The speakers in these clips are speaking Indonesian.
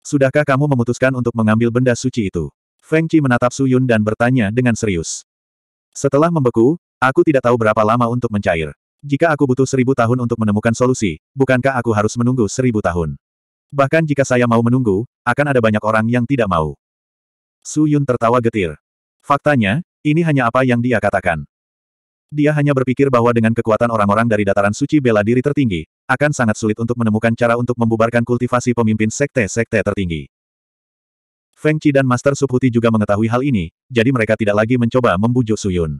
Sudahkah kamu memutuskan untuk mengambil benda suci itu? Feng Chi menatap Su Yun dan bertanya dengan serius. Setelah membeku, aku tidak tahu berapa lama untuk mencair. Jika aku butuh seribu tahun untuk menemukan solusi, bukankah aku harus menunggu seribu tahun? Bahkan jika saya mau menunggu, akan ada banyak orang yang tidak mau. Su Yun tertawa getir. Faktanya, ini hanya apa yang dia katakan. Dia hanya berpikir bahwa dengan kekuatan orang-orang dari dataran suci bela diri tertinggi, akan sangat sulit untuk menemukan cara untuk membubarkan kultivasi pemimpin sekte-sekte tertinggi. Feng Qi dan Master Subhuti juga mengetahui hal ini, jadi mereka tidak lagi mencoba membujuk Suyun.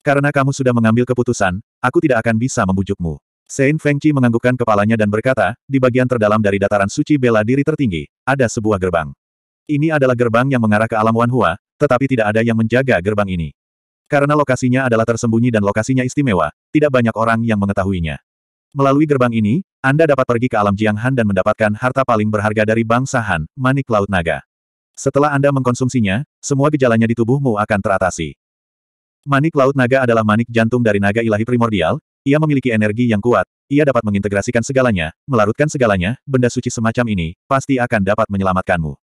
Karena kamu sudah mengambil keputusan, aku tidak akan bisa membujukmu. Sein Feng Qi menganggukkan kepalanya dan berkata, di bagian terdalam dari dataran suci bela diri tertinggi, ada sebuah gerbang. Ini adalah gerbang yang mengarah ke alam Wanhua, tetapi tidak ada yang menjaga gerbang ini. Karena lokasinya adalah tersembunyi dan lokasinya istimewa, tidak banyak orang yang mengetahuinya. Melalui gerbang ini, Anda dapat pergi ke alam Jianghan dan mendapatkan harta paling berharga dari bangsa Han, Manik Laut Naga. Setelah Anda mengkonsumsinya, semua gejalanya di tubuhmu akan teratasi. Manik Laut Naga adalah manik jantung dari naga ilahi primordial, ia memiliki energi yang kuat, ia dapat mengintegrasikan segalanya, melarutkan segalanya, benda suci semacam ini, pasti akan dapat menyelamatkanmu.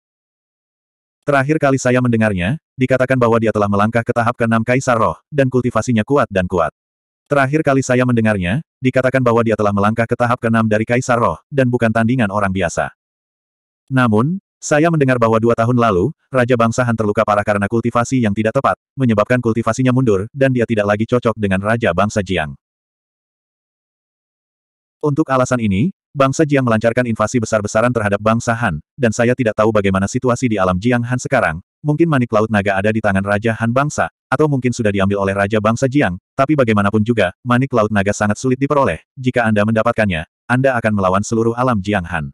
Terakhir kali saya mendengarnya, dikatakan bahwa dia telah melangkah ke tahap keenam Kaisar Roh, dan kultivasinya kuat dan kuat. Terakhir kali saya mendengarnya, dikatakan bahwa dia telah melangkah ke tahap keenam dari Kaisar Roh, dan bukan tandingan orang biasa. Namun, saya mendengar bahwa dua tahun lalu, Raja Bangsa Han terluka parah karena kultivasi yang tidak tepat, menyebabkan kultivasinya mundur, dan dia tidak lagi cocok dengan Raja Bangsa Jiang. Untuk alasan ini, Bangsa Jiang melancarkan invasi besar-besaran terhadap bangsa Han, dan saya tidak tahu bagaimana situasi di alam Jiang Han sekarang, mungkin manik laut naga ada di tangan Raja Han bangsa, atau mungkin sudah diambil oleh Raja bangsa Jiang, tapi bagaimanapun juga, manik laut naga sangat sulit diperoleh, jika Anda mendapatkannya, Anda akan melawan seluruh alam Jiang Han.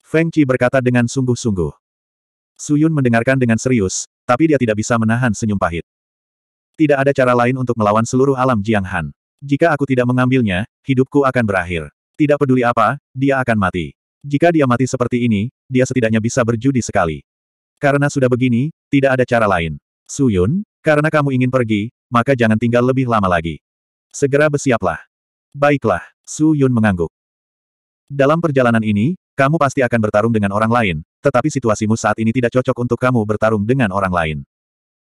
Feng Qi berkata dengan sungguh-sungguh. Su Yun mendengarkan dengan serius, tapi dia tidak bisa menahan senyum pahit. Tidak ada cara lain untuk melawan seluruh alam Jiang Han. Jika aku tidak mengambilnya, hidupku akan berakhir. Tidak peduli apa, dia akan mati. Jika dia mati seperti ini, dia setidaknya bisa berjudi sekali. Karena sudah begini, tidak ada cara lain. Suyun, karena kamu ingin pergi, maka jangan tinggal lebih lama lagi. Segera bersiaplah. Baiklah, Suyun mengangguk. Dalam perjalanan ini, kamu pasti akan bertarung dengan orang lain, tetapi situasimu saat ini tidak cocok untuk kamu bertarung dengan orang lain.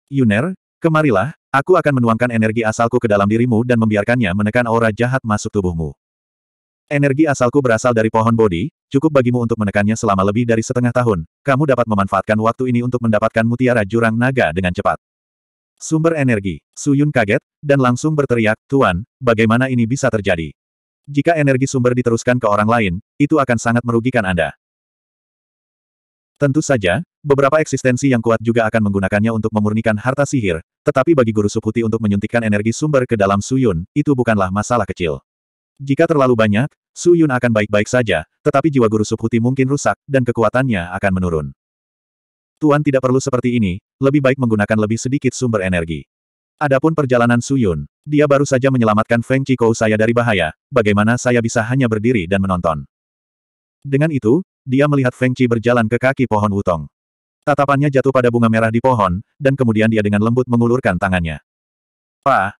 Yuner, kemarilah, aku akan menuangkan energi asalku ke dalam dirimu dan membiarkannya menekan aura jahat masuk tubuhmu. Energi asalku berasal dari pohon bodi, cukup bagimu untuk menekannya selama lebih dari setengah tahun. Kamu dapat memanfaatkan waktu ini untuk mendapatkan mutiara jurang naga dengan cepat. Sumber energi. Suyun kaget, dan langsung berteriak, Tuan, bagaimana ini bisa terjadi? Jika energi sumber diteruskan ke orang lain, itu akan sangat merugikan Anda. Tentu saja, beberapa eksistensi yang kuat juga akan menggunakannya untuk memurnikan harta sihir, tetapi bagi guru Suputi untuk menyuntikkan energi sumber ke dalam Suyun, itu bukanlah masalah kecil. Jika terlalu banyak, Su Yun akan baik-baik saja, tetapi jiwa guru subhuti mungkin rusak, dan kekuatannya akan menurun. Tuan tidak perlu seperti ini, lebih baik menggunakan lebih sedikit sumber energi. Adapun perjalanan Su Yun, dia baru saja menyelamatkan Feng Chikou saya dari bahaya, bagaimana saya bisa hanya berdiri dan menonton. Dengan itu, dia melihat Feng Chi berjalan ke kaki pohon wutong. Tatapannya jatuh pada bunga merah di pohon, dan kemudian dia dengan lembut mengulurkan tangannya. Pa!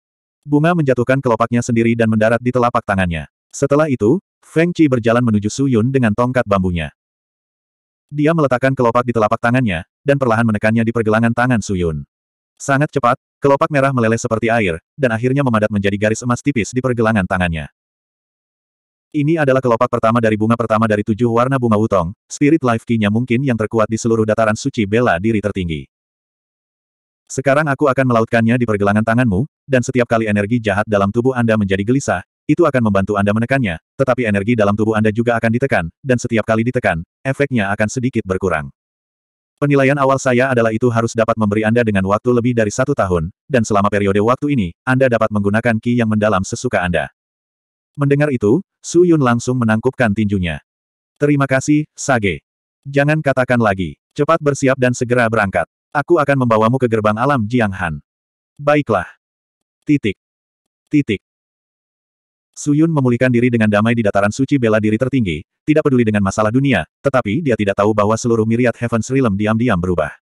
Bunga menjatuhkan kelopaknya sendiri dan mendarat di telapak tangannya. Setelah itu, Feng Qi berjalan menuju Su Yun dengan tongkat bambunya. Dia meletakkan kelopak di telapak tangannya, dan perlahan menekannya di pergelangan tangan Su Yun. Sangat cepat, kelopak merah meleleh seperti air, dan akhirnya memadat menjadi garis emas tipis di pergelangan tangannya. Ini adalah kelopak pertama dari bunga pertama dari tujuh warna bunga wutong, spirit life key-nya mungkin yang terkuat di seluruh dataran suci bela diri tertinggi. Sekarang aku akan melautkannya di pergelangan tanganmu, dan setiap kali energi jahat dalam tubuh Anda menjadi gelisah, itu akan membantu Anda menekannya, tetapi energi dalam tubuh Anda juga akan ditekan, dan setiap kali ditekan, efeknya akan sedikit berkurang. Penilaian awal saya adalah itu harus dapat memberi Anda dengan waktu lebih dari satu tahun, dan selama periode waktu ini, Anda dapat menggunakan Ki yang mendalam sesuka Anda. Mendengar itu, Su Yun langsung menangkupkan tinjunya. Terima kasih, Sage. Jangan katakan lagi. Cepat bersiap dan segera berangkat. Aku akan membawamu ke gerbang alam Jianghan. Baiklah. Titik. Titik. Suyun memulihkan diri dengan damai di dataran suci bela diri tertinggi, tidak peduli dengan masalah dunia, tetapi dia tidak tahu bahwa seluruh miriat Heaven's Realm diam-diam berubah.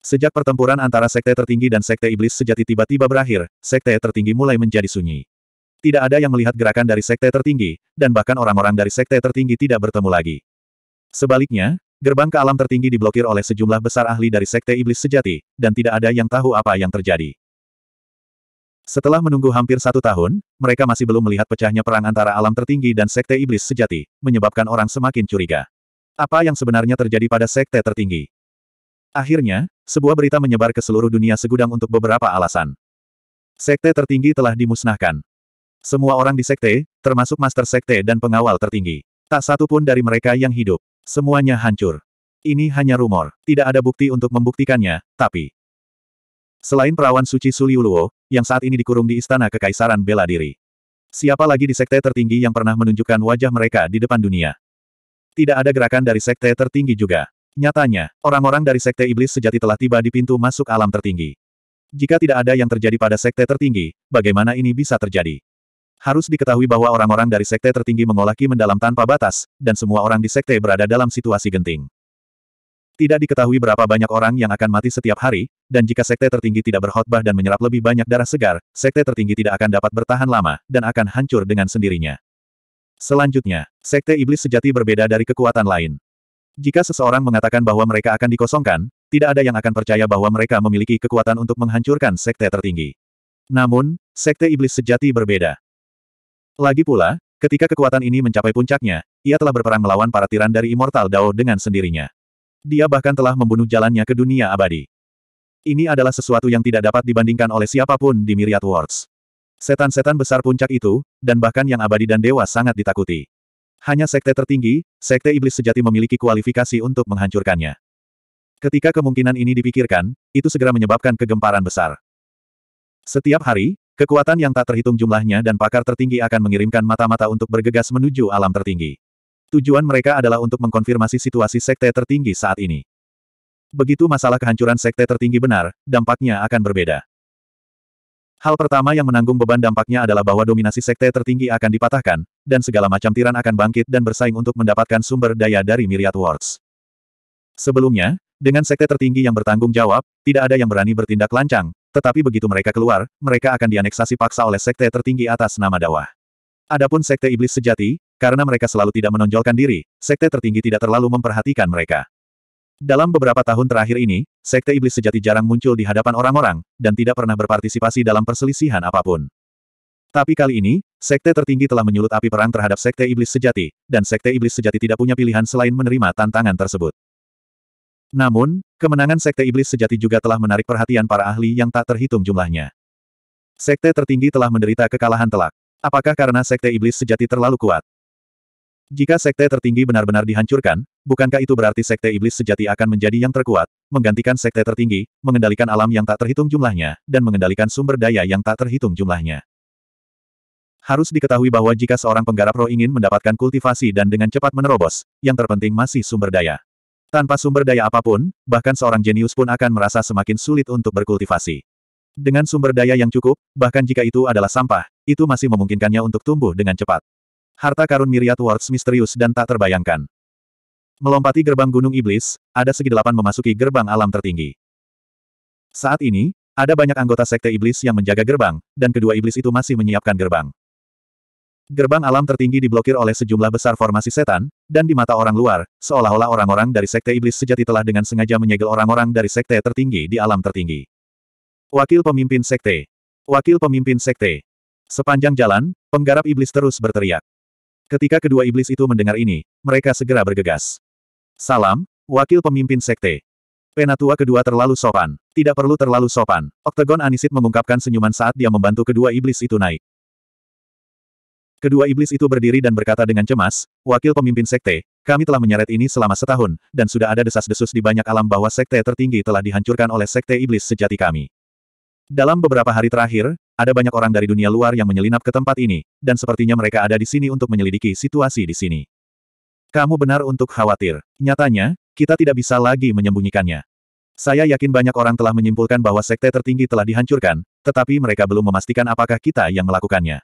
Sejak pertempuran antara sekte tertinggi dan sekte iblis sejati tiba-tiba berakhir, sekte tertinggi mulai menjadi sunyi. Tidak ada yang melihat gerakan dari sekte tertinggi, dan bahkan orang-orang dari sekte tertinggi tidak bertemu lagi. Sebaliknya, gerbang ke alam tertinggi diblokir oleh sejumlah besar ahli dari sekte iblis sejati, dan tidak ada yang tahu apa yang terjadi. Setelah menunggu hampir satu tahun, mereka masih belum melihat pecahnya perang antara alam tertinggi dan sekte iblis sejati, menyebabkan orang semakin curiga. Apa yang sebenarnya terjadi pada sekte tertinggi? Akhirnya, sebuah berita menyebar ke seluruh dunia segudang untuk beberapa alasan. Sekte tertinggi telah dimusnahkan. Semua orang di sekte, termasuk master sekte dan pengawal tertinggi. Tak satu pun dari mereka yang hidup. Semuanya hancur. Ini hanya rumor, tidak ada bukti untuk membuktikannya, tapi Selain perawan suci Suliuluo, yang saat ini dikurung di Istana Kekaisaran Bela Diri. Siapa lagi di sekte tertinggi yang pernah menunjukkan wajah mereka di depan dunia? Tidak ada gerakan dari sekte tertinggi juga. Nyatanya, orang-orang dari sekte iblis sejati telah tiba di pintu masuk alam tertinggi. Jika tidak ada yang terjadi pada sekte tertinggi, bagaimana ini bisa terjadi? Harus diketahui bahwa orang-orang dari sekte tertinggi mengolaki mendalam tanpa batas, dan semua orang di sekte berada dalam situasi genting. Tidak diketahui berapa banyak orang yang akan mati setiap hari, dan jika sekte tertinggi tidak berkhotbah dan menyerap lebih banyak darah segar, sekte tertinggi tidak akan dapat bertahan lama, dan akan hancur dengan sendirinya. Selanjutnya, sekte iblis sejati berbeda dari kekuatan lain. Jika seseorang mengatakan bahwa mereka akan dikosongkan, tidak ada yang akan percaya bahwa mereka memiliki kekuatan untuk menghancurkan sekte tertinggi. Namun, sekte iblis sejati berbeda. Lagi pula, ketika kekuatan ini mencapai puncaknya, ia telah berperang melawan para tiran dari Immortal Dao dengan sendirinya. Dia bahkan telah membunuh jalannya ke dunia abadi. Ini adalah sesuatu yang tidak dapat dibandingkan oleh siapapun di Myriad Worlds. Setan-setan besar puncak itu, dan bahkan yang abadi dan dewa sangat ditakuti. Hanya sekte tertinggi, sekte iblis sejati memiliki kualifikasi untuk menghancurkannya. Ketika kemungkinan ini dipikirkan, itu segera menyebabkan kegemparan besar. Setiap hari, kekuatan yang tak terhitung jumlahnya dan pakar tertinggi akan mengirimkan mata-mata untuk bergegas menuju alam tertinggi. Tujuan mereka adalah untuk mengkonfirmasi situasi sekte tertinggi saat ini. Begitu masalah kehancuran sekte tertinggi benar, dampaknya akan berbeda. Hal pertama yang menanggung beban dampaknya adalah bahwa dominasi sekte tertinggi akan dipatahkan, dan segala macam tiran akan bangkit dan bersaing untuk mendapatkan sumber daya dari Myriad worlds. Sebelumnya, dengan sekte tertinggi yang bertanggung jawab, tidak ada yang berani bertindak lancang, tetapi begitu mereka keluar, mereka akan dianeksasi paksa oleh sekte tertinggi atas nama dawah. Adapun sekte iblis sejati, karena mereka selalu tidak menonjolkan diri, sekte tertinggi tidak terlalu memperhatikan mereka. Dalam beberapa tahun terakhir ini, sekte iblis sejati jarang muncul di hadapan orang-orang, dan tidak pernah berpartisipasi dalam perselisihan apapun. Tapi kali ini, sekte tertinggi telah menyulut api perang terhadap sekte iblis sejati, dan sekte iblis sejati tidak punya pilihan selain menerima tantangan tersebut. Namun, kemenangan sekte iblis sejati juga telah menarik perhatian para ahli yang tak terhitung jumlahnya. Sekte tertinggi telah menderita kekalahan telak. Apakah karena sekte iblis sejati terlalu kuat? Jika sekte tertinggi benar-benar dihancurkan, bukankah itu berarti sekte iblis sejati akan menjadi yang terkuat, menggantikan sekte tertinggi, mengendalikan alam yang tak terhitung jumlahnya, dan mengendalikan sumber daya yang tak terhitung jumlahnya. Harus diketahui bahwa jika seorang penggarap roh ingin mendapatkan kultivasi dan dengan cepat menerobos, yang terpenting masih sumber daya. Tanpa sumber daya apapun, bahkan seorang jenius pun akan merasa semakin sulit untuk berkultivasi. Dengan sumber daya yang cukup, bahkan jika itu adalah sampah, itu masih memungkinkannya untuk tumbuh dengan cepat. Harta karun Miriath Words misterius dan tak terbayangkan. Melompati gerbang Gunung Iblis, ada Segi Delapan memasuki gerbang alam tertinggi. Saat ini, ada banyak anggota Sekte Iblis yang menjaga gerbang, dan kedua iblis itu masih menyiapkan gerbang. Gerbang alam tertinggi diblokir oleh sejumlah besar formasi setan, dan di mata orang luar, seolah-olah orang-orang dari Sekte Iblis sejati telah dengan sengaja menyegel orang-orang dari Sekte tertinggi di alam tertinggi. Wakil Pemimpin Sekte Wakil Pemimpin Sekte Sepanjang jalan, penggarap iblis terus berteriak. Ketika kedua iblis itu mendengar ini, mereka segera bergegas. Salam, wakil pemimpin sekte. Penatua kedua terlalu sopan. Tidak perlu terlalu sopan. Oktagon Anisit mengungkapkan senyuman saat dia membantu kedua iblis itu naik. Kedua iblis itu berdiri dan berkata dengan cemas, Wakil pemimpin sekte, kami telah menyeret ini selama setahun, dan sudah ada desas-desus di banyak alam bahwa sekte tertinggi telah dihancurkan oleh sekte iblis sejati kami. Dalam beberapa hari terakhir, ada banyak orang dari dunia luar yang menyelinap ke tempat ini, dan sepertinya mereka ada di sini untuk menyelidiki situasi di sini. Kamu benar untuk khawatir. Nyatanya, kita tidak bisa lagi menyembunyikannya. Saya yakin banyak orang telah menyimpulkan bahwa sekte tertinggi telah dihancurkan, tetapi mereka belum memastikan apakah kita yang melakukannya.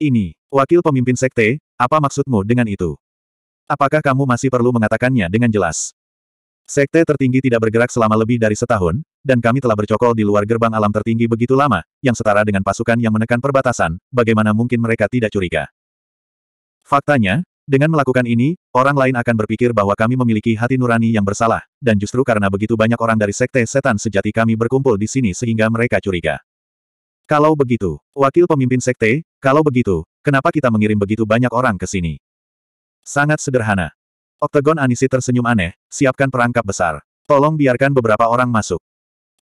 Ini, wakil pemimpin sekte, apa maksudmu dengan itu? Apakah kamu masih perlu mengatakannya dengan jelas? Sekte tertinggi tidak bergerak selama lebih dari setahun, dan kami telah bercokol di luar gerbang alam tertinggi begitu lama, yang setara dengan pasukan yang menekan perbatasan, bagaimana mungkin mereka tidak curiga? Faktanya, dengan melakukan ini, orang lain akan berpikir bahwa kami memiliki hati nurani yang bersalah, dan justru karena begitu banyak orang dari sekte setan sejati kami berkumpul di sini sehingga mereka curiga. Kalau begitu, wakil pemimpin sekte, kalau begitu, kenapa kita mengirim begitu banyak orang ke sini? Sangat sederhana. Oktagon Anisi tersenyum aneh, siapkan perangkap besar. Tolong biarkan beberapa orang masuk.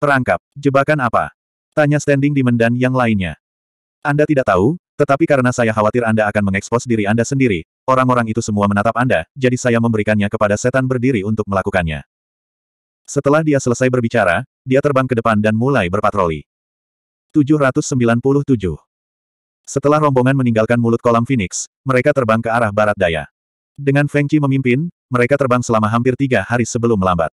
Terangkap. Jebakan apa? Tanya standing di mendan yang lainnya. Anda tidak tahu, tetapi karena saya khawatir Anda akan mengekspos diri Anda sendiri, orang-orang itu semua menatap Anda, jadi saya memberikannya kepada setan berdiri untuk melakukannya. Setelah dia selesai berbicara, dia terbang ke depan dan mulai berpatroli. 797 Setelah rombongan meninggalkan mulut kolam Phoenix, mereka terbang ke arah barat daya. Dengan Feng Chi memimpin, mereka terbang selama hampir tiga hari sebelum melambat.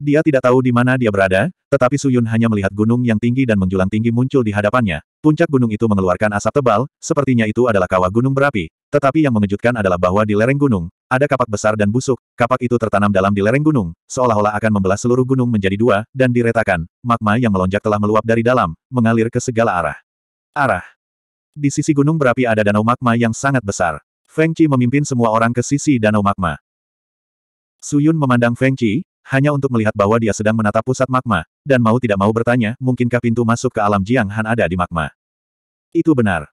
Dia tidak tahu di mana dia berada, tetapi Suyun hanya melihat gunung yang tinggi dan menjulang tinggi muncul di hadapannya. Puncak gunung itu mengeluarkan asap tebal, sepertinya itu adalah kawah gunung berapi. Tetapi yang mengejutkan adalah bahwa di lereng gunung, ada kapak besar dan busuk, kapak itu tertanam dalam di lereng gunung, seolah-olah akan membelah seluruh gunung menjadi dua, dan diretakan. Magma yang melonjak telah meluap dari dalam, mengalir ke segala arah. Arah. Di sisi gunung berapi ada danau magma yang sangat besar. Feng Chi memimpin semua orang ke sisi danau magma. Suyun memandang Feng Chi hanya untuk melihat bahwa dia sedang menatap pusat magma, dan mau tidak mau bertanya, mungkinkah pintu masuk ke alam Jiang Han ada di magma? Itu benar.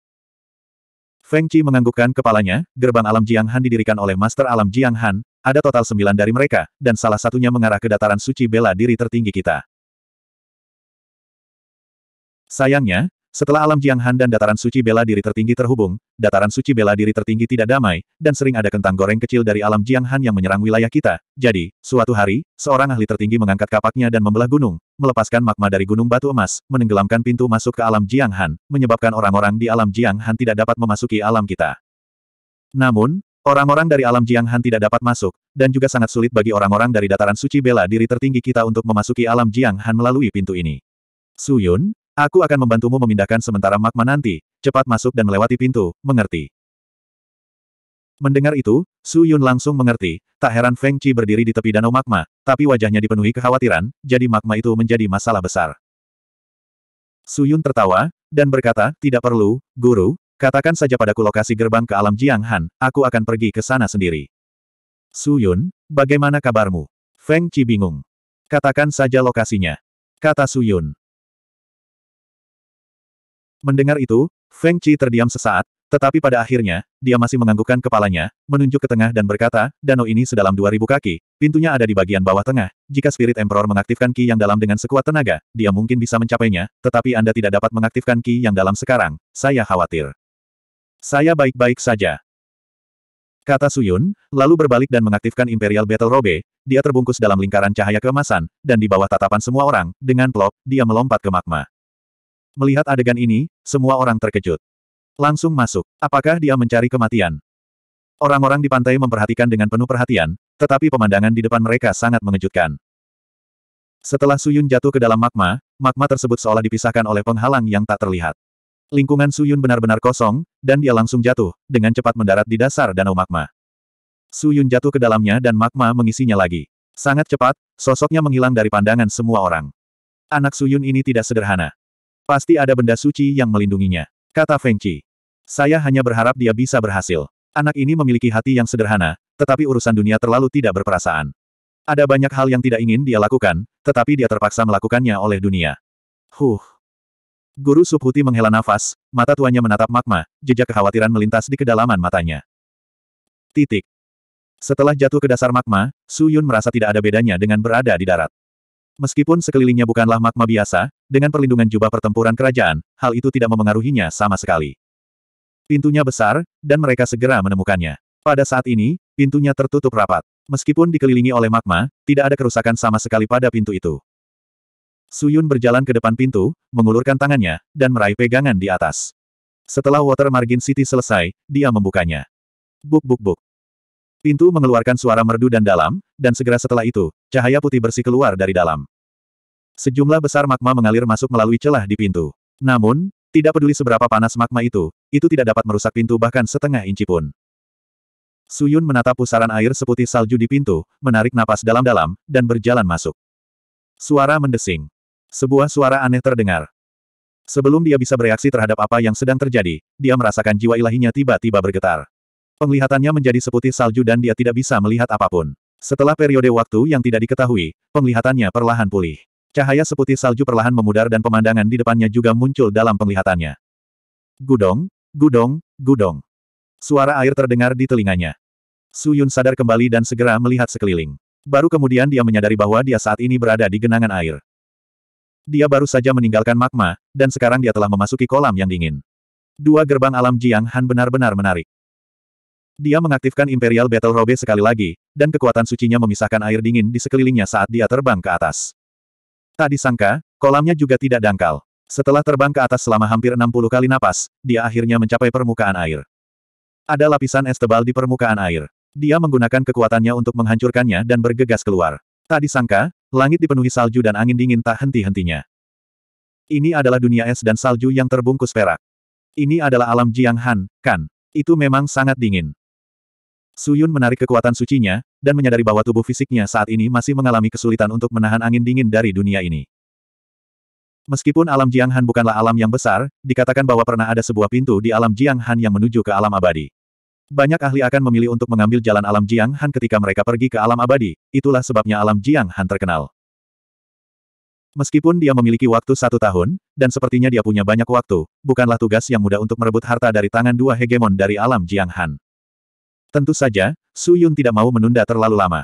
Feng Chi menganggukkan kepalanya, gerbang alam Jiang Han didirikan oleh Master Alam Jiang Han, ada total sembilan dari mereka, dan salah satunya mengarah ke dataran suci bela diri tertinggi kita. Sayangnya, setelah alam Jianghan dan dataran suci bela diri tertinggi terhubung, dataran suci bela diri tertinggi tidak damai, dan sering ada kentang goreng kecil dari alam Jianghan yang menyerang wilayah kita. Jadi, suatu hari, seorang ahli tertinggi mengangkat kapaknya dan membelah gunung, melepaskan magma dari gunung batu emas, menenggelamkan pintu masuk ke alam Jianghan, menyebabkan orang-orang di alam Jianghan tidak dapat memasuki alam kita. Namun, orang-orang dari alam Jianghan tidak dapat masuk, dan juga sangat sulit bagi orang-orang dari dataran suci bela diri tertinggi kita untuk memasuki alam Jianghan melalui pintu ini. Suyun, Aku akan membantumu memindahkan sementara magma nanti, cepat masuk dan melewati pintu, mengerti. Mendengar itu, Su Yun langsung mengerti, tak heran Feng Qi berdiri di tepi danau magma, tapi wajahnya dipenuhi kekhawatiran, jadi magma itu menjadi masalah besar. Su Yun tertawa, dan berkata, tidak perlu, guru, katakan saja padaku lokasi gerbang ke alam Jiang Han, aku akan pergi ke sana sendiri. Su Yun, bagaimana kabarmu? Feng Qi bingung. Katakan saja lokasinya. Kata Su Yun. Mendengar itu, Feng Qi terdiam sesaat, tetapi pada akhirnya, dia masih menganggukkan kepalanya, menunjuk ke tengah dan berkata, danau ini sedalam 2000 kaki, pintunya ada di bagian bawah tengah. Jika Spirit Emperor mengaktifkan Ki yang dalam dengan sekuat tenaga, dia mungkin bisa mencapainya, tetapi Anda tidak dapat mengaktifkan Ki yang dalam sekarang, saya khawatir. Saya baik-baik saja. Kata Suyun, lalu berbalik dan mengaktifkan Imperial Battle Robe, dia terbungkus dalam lingkaran cahaya kemasan, dan di bawah tatapan semua orang, dengan plop, dia melompat ke magma. Melihat adegan ini, semua orang terkejut. Langsung masuk. Apakah dia mencari kematian? Orang-orang di pantai memperhatikan dengan penuh perhatian, tetapi pemandangan di depan mereka sangat mengejutkan. Setelah Suyun jatuh ke dalam magma, magma tersebut seolah dipisahkan oleh penghalang yang tak terlihat. Lingkungan Suyun benar-benar kosong, dan dia langsung jatuh, dengan cepat mendarat di dasar danau magma. Suyun jatuh ke dalamnya dan magma mengisinya lagi. Sangat cepat, sosoknya menghilang dari pandangan semua orang. Anak Suyun ini tidak sederhana. Pasti ada benda suci yang melindunginya. Kata Feng Qi. Saya hanya berharap dia bisa berhasil. Anak ini memiliki hati yang sederhana, tetapi urusan dunia terlalu tidak berperasaan. Ada banyak hal yang tidak ingin dia lakukan, tetapi dia terpaksa melakukannya oleh dunia. Huh. Guru Subhuti menghela nafas, mata tuanya menatap magma, jejak kekhawatiran melintas di kedalaman matanya. Titik. Setelah jatuh ke dasar magma, Su Yun merasa tidak ada bedanya dengan berada di darat. Meskipun sekelilingnya bukanlah magma biasa, dengan perlindungan jubah pertempuran kerajaan, hal itu tidak memengaruhinya sama sekali. Pintunya besar, dan mereka segera menemukannya. Pada saat ini, pintunya tertutup rapat. Meskipun dikelilingi oleh magma, tidak ada kerusakan sama sekali pada pintu itu. Suyun berjalan ke depan pintu, mengulurkan tangannya, dan meraih pegangan di atas. Setelah Water Margin City selesai, dia membukanya. Buk buk buk. Pintu mengeluarkan suara merdu dan dalam, dan segera setelah itu, cahaya putih bersih keluar dari dalam. Sejumlah besar magma mengalir masuk melalui celah di pintu. Namun, tidak peduli seberapa panas magma itu, itu tidak dapat merusak pintu bahkan setengah inci pun. Suyun menatap pusaran air seputih salju di pintu, menarik napas dalam-dalam, dan berjalan masuk. Suara mendesing. Sebuah suara aneh terdengar. Sebelum dia bisa bereaksi terhadap apa yang sedang terjadi, dia merasakan jiwa ilahinya tiba-tiba bergetar. Penglihatannya menjadi seputih salju dan dia tidak bisa melihat apapun. Setelah periode waktu yang tidak diketahui, penglihatannya perlahan pulih. Cahaya seputih salju perlahan memudar dan pemandangan di depannya juga muncul dalam penglihatannya. Gudong, gudong, gudong. Suara air terdengar di telinganya. Su Yun sadar kembali dan segera melihat sekeliling. Baru kemudian dia menyadari bahwa dia saat ini berada di genangan air. Dia baru saja meninggalkan magma, dan sekarang dia telah memasuki kolam yang dingin. Dua gerbang alam Jiang Han benar-benar menarik. Dia mengaktifkan Imperial Battle Robe sekali lagi, dan kekuatan sucinya memisahkan air dingin di sekelilingnya saat dia terbang ke atas. Tak disangka, kolamnya juga tidak dangkal. Setelah terbang ke atas selama hampir 60 kali napas, dia akhirnya mencapai permukaan air. Ada lapisan es tebal di permukaan air. Dia menggunakan kekuatannya untuk menghancurkannya dan bergegas keluar. Tak disangka, langit dipenuhi salju dan angin dingin tak henti-hentinya. Ini adalah dunia es dan salju yang terbungkus perak. Ini adalah alam Jiang Han, kan? Itu memang sangat dingin. Suyun menarik kekuatan sucinya, dan menyadari bahwa tubuh fisiknya saat ini masih mengalami kesulitan untuk menahan angin dingin dari dunia ini. Meskipun alam Jiang Han bukanlah alam yang besar, dikatakan bahwa pernah ada sebuah pintu di alam Jiang Han yang menuju ke alam abadi. Banyak ahli akan memilih untuk mengambil jalan alam Jiang Han ketika mereka pergi ke alam abadi, itulah sebabnya alam Jiang Han terkenal. Meskipun dia memiliki waktu satu tahun, dan sepertinya dia punya banyak waktu, bukanlah tugas yang mudah untuk merebut harta dari tangan dua hegemon dari alam Jiang Han. Tentu saja, Su Yun tidak mau menunda terlalu lama.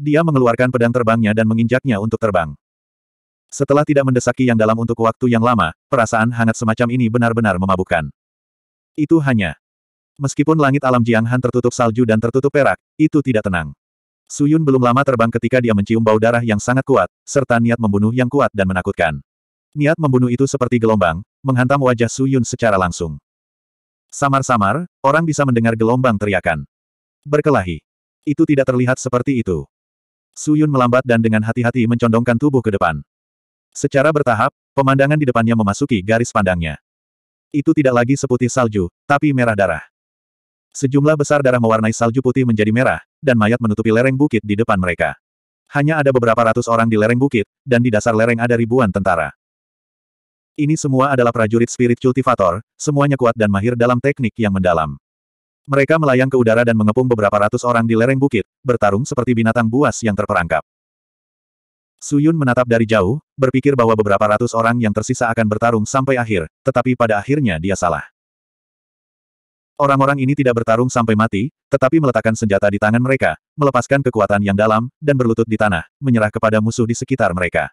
Dia mengeluarkan pedang terbangnya dan menginjaknya untuk terbang. Setelah tidak mendesaki yang dalam untuk waktu yang lama, perasaan hangat semacam ini benar-benar memabukkan. Itu hanya. Meskipun langit alam Jianghan tertutup salju dan tertutup perak, itu tidak tenang. Su Yun belum lama terbang ketika dia mencium bau darah yang sangat kuat, serta niat membunuh yang kuat dan menakutkan. Niat membunuh itu seperti gelombang, menghantam wajah Su Yun secara langsung. Samar-samar, orang bisa mendengar gelombang teriakan. Berkelahi. Itu tidak terlihat seperti itu. Suyun melambat dan dengan hati-hati mencondongkan tubuh ke depan. Secara bertahap, pemandangan di depannya memasuki garis pandangnya. Itu tidak lagi seputih salju, tapi merah darah. Sejumlah besar darah mewarnai salju putih menjadi merah, dan mayat menutupi lereng bukit di depan mereka. Hanya ada beberapa ratus orang di lereng bukit, dan di dasar lereng ada ribuan tentara. Ini semua adalah prajurit spirit cultivator, semuanya kuat dan mahir dalam teknik yang mendalam. Mereka melayang ke udara dan mengepung beberapa ratus orang di lereng bukit, bertarung seperti binatang buas yang terperangkap. Suyun menatap dari jauh, berpikir bahwa beberapa ratus orang yang tersisa akan bertarung sampai akhir, tetapi pada akhirnya dia salah. Orang-orang ini tidak bertarung sampai mati, tetapi meletakkan senjata di tangan mereka, melepaskan kekuatan yang dalam, dan berlutut di tanah, menyerah kepada musuh di sekitar mereka.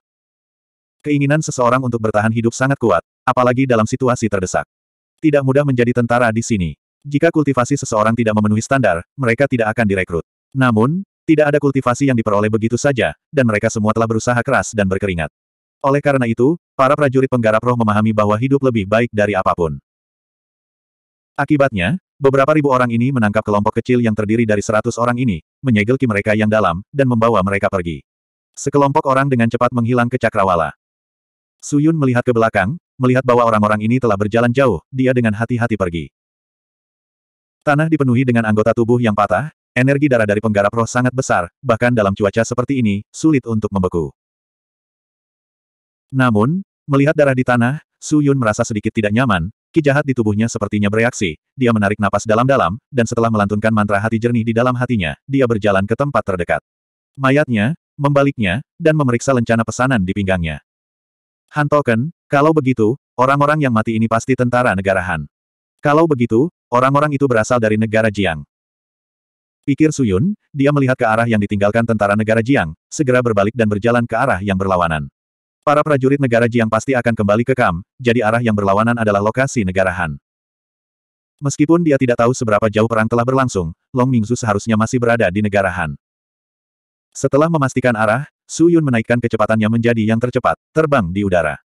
Keinginan seseorang untuk bertahan hidup sangat kuat, apalagi dalam situasi terdesak. Tidak mudah menjadi tentara di sini. Jika kultivasi seseorang tidak memenuhi standar, mereka tidak akan direkrut. Namun, tidak ada kultivasi yang diperoleh begitu saja, dan mereka semua telah berusaha keras dan berkeringat. Oleh karena itu, para prajurit penggarap roh memahami bahwa hidup lebih baik dari apapun. Akibatnya, beberapa ribu orang ini menangkap kelompok kecil yang terdiri dari seratus orang ini, menyegelki mereka yang dalam, dan membawa mereka pergi. Sekelompok orang dengan cepat menghilang ke Cakrawala. Suyun melihat ke belakang, melihat bahwa orang-orang ini telah berjalan jauh, dia dengan hati-hati pergi. Tanah dipenuhi dengan anggota tubuh yang patah, energi darah dari penggarap roh sangat besar, bahkan dalam cuaca seperti ini, sulit untuk membeku. Namun, melihat darah di tanah, Suyun merasa sedikit tidak nyaman, ki jahat di tubuhnya sepertinya bereaksi, dia menarik napas dalam-dalam, dan setelah melantunkan mantra hati jernih di dalam hatinya, dia berjalan ke tempat terdekat. Mayatnya, membaliknya, dan memeriksa lencana pesanan di pinggangnya. Han Token, kalau begitu, orang-orang yang mati ini pasti tentara negara Han. Kalau begitu, orang-orang itu berasal dari negara Jiang. Pikir Suyun, dia melihat ke arah yang ditinggalkan tentara negara Jiang, segera berbalik dan berjalan ke arah yang berlawanan. Para prajurit negara Jiang pasti akan kembali ke Kam, jadi arah yang berlawanan adalah lokasi negara Han. Meskipun dia tidak tahu seberapa jauh perang telah berlangsung, Long Mingzu seharusnya masih berada di negara Han. Setelah memastikan arah, Su Yun menaikkan kecepatannya menjadi yang tercepat, terbang di udara.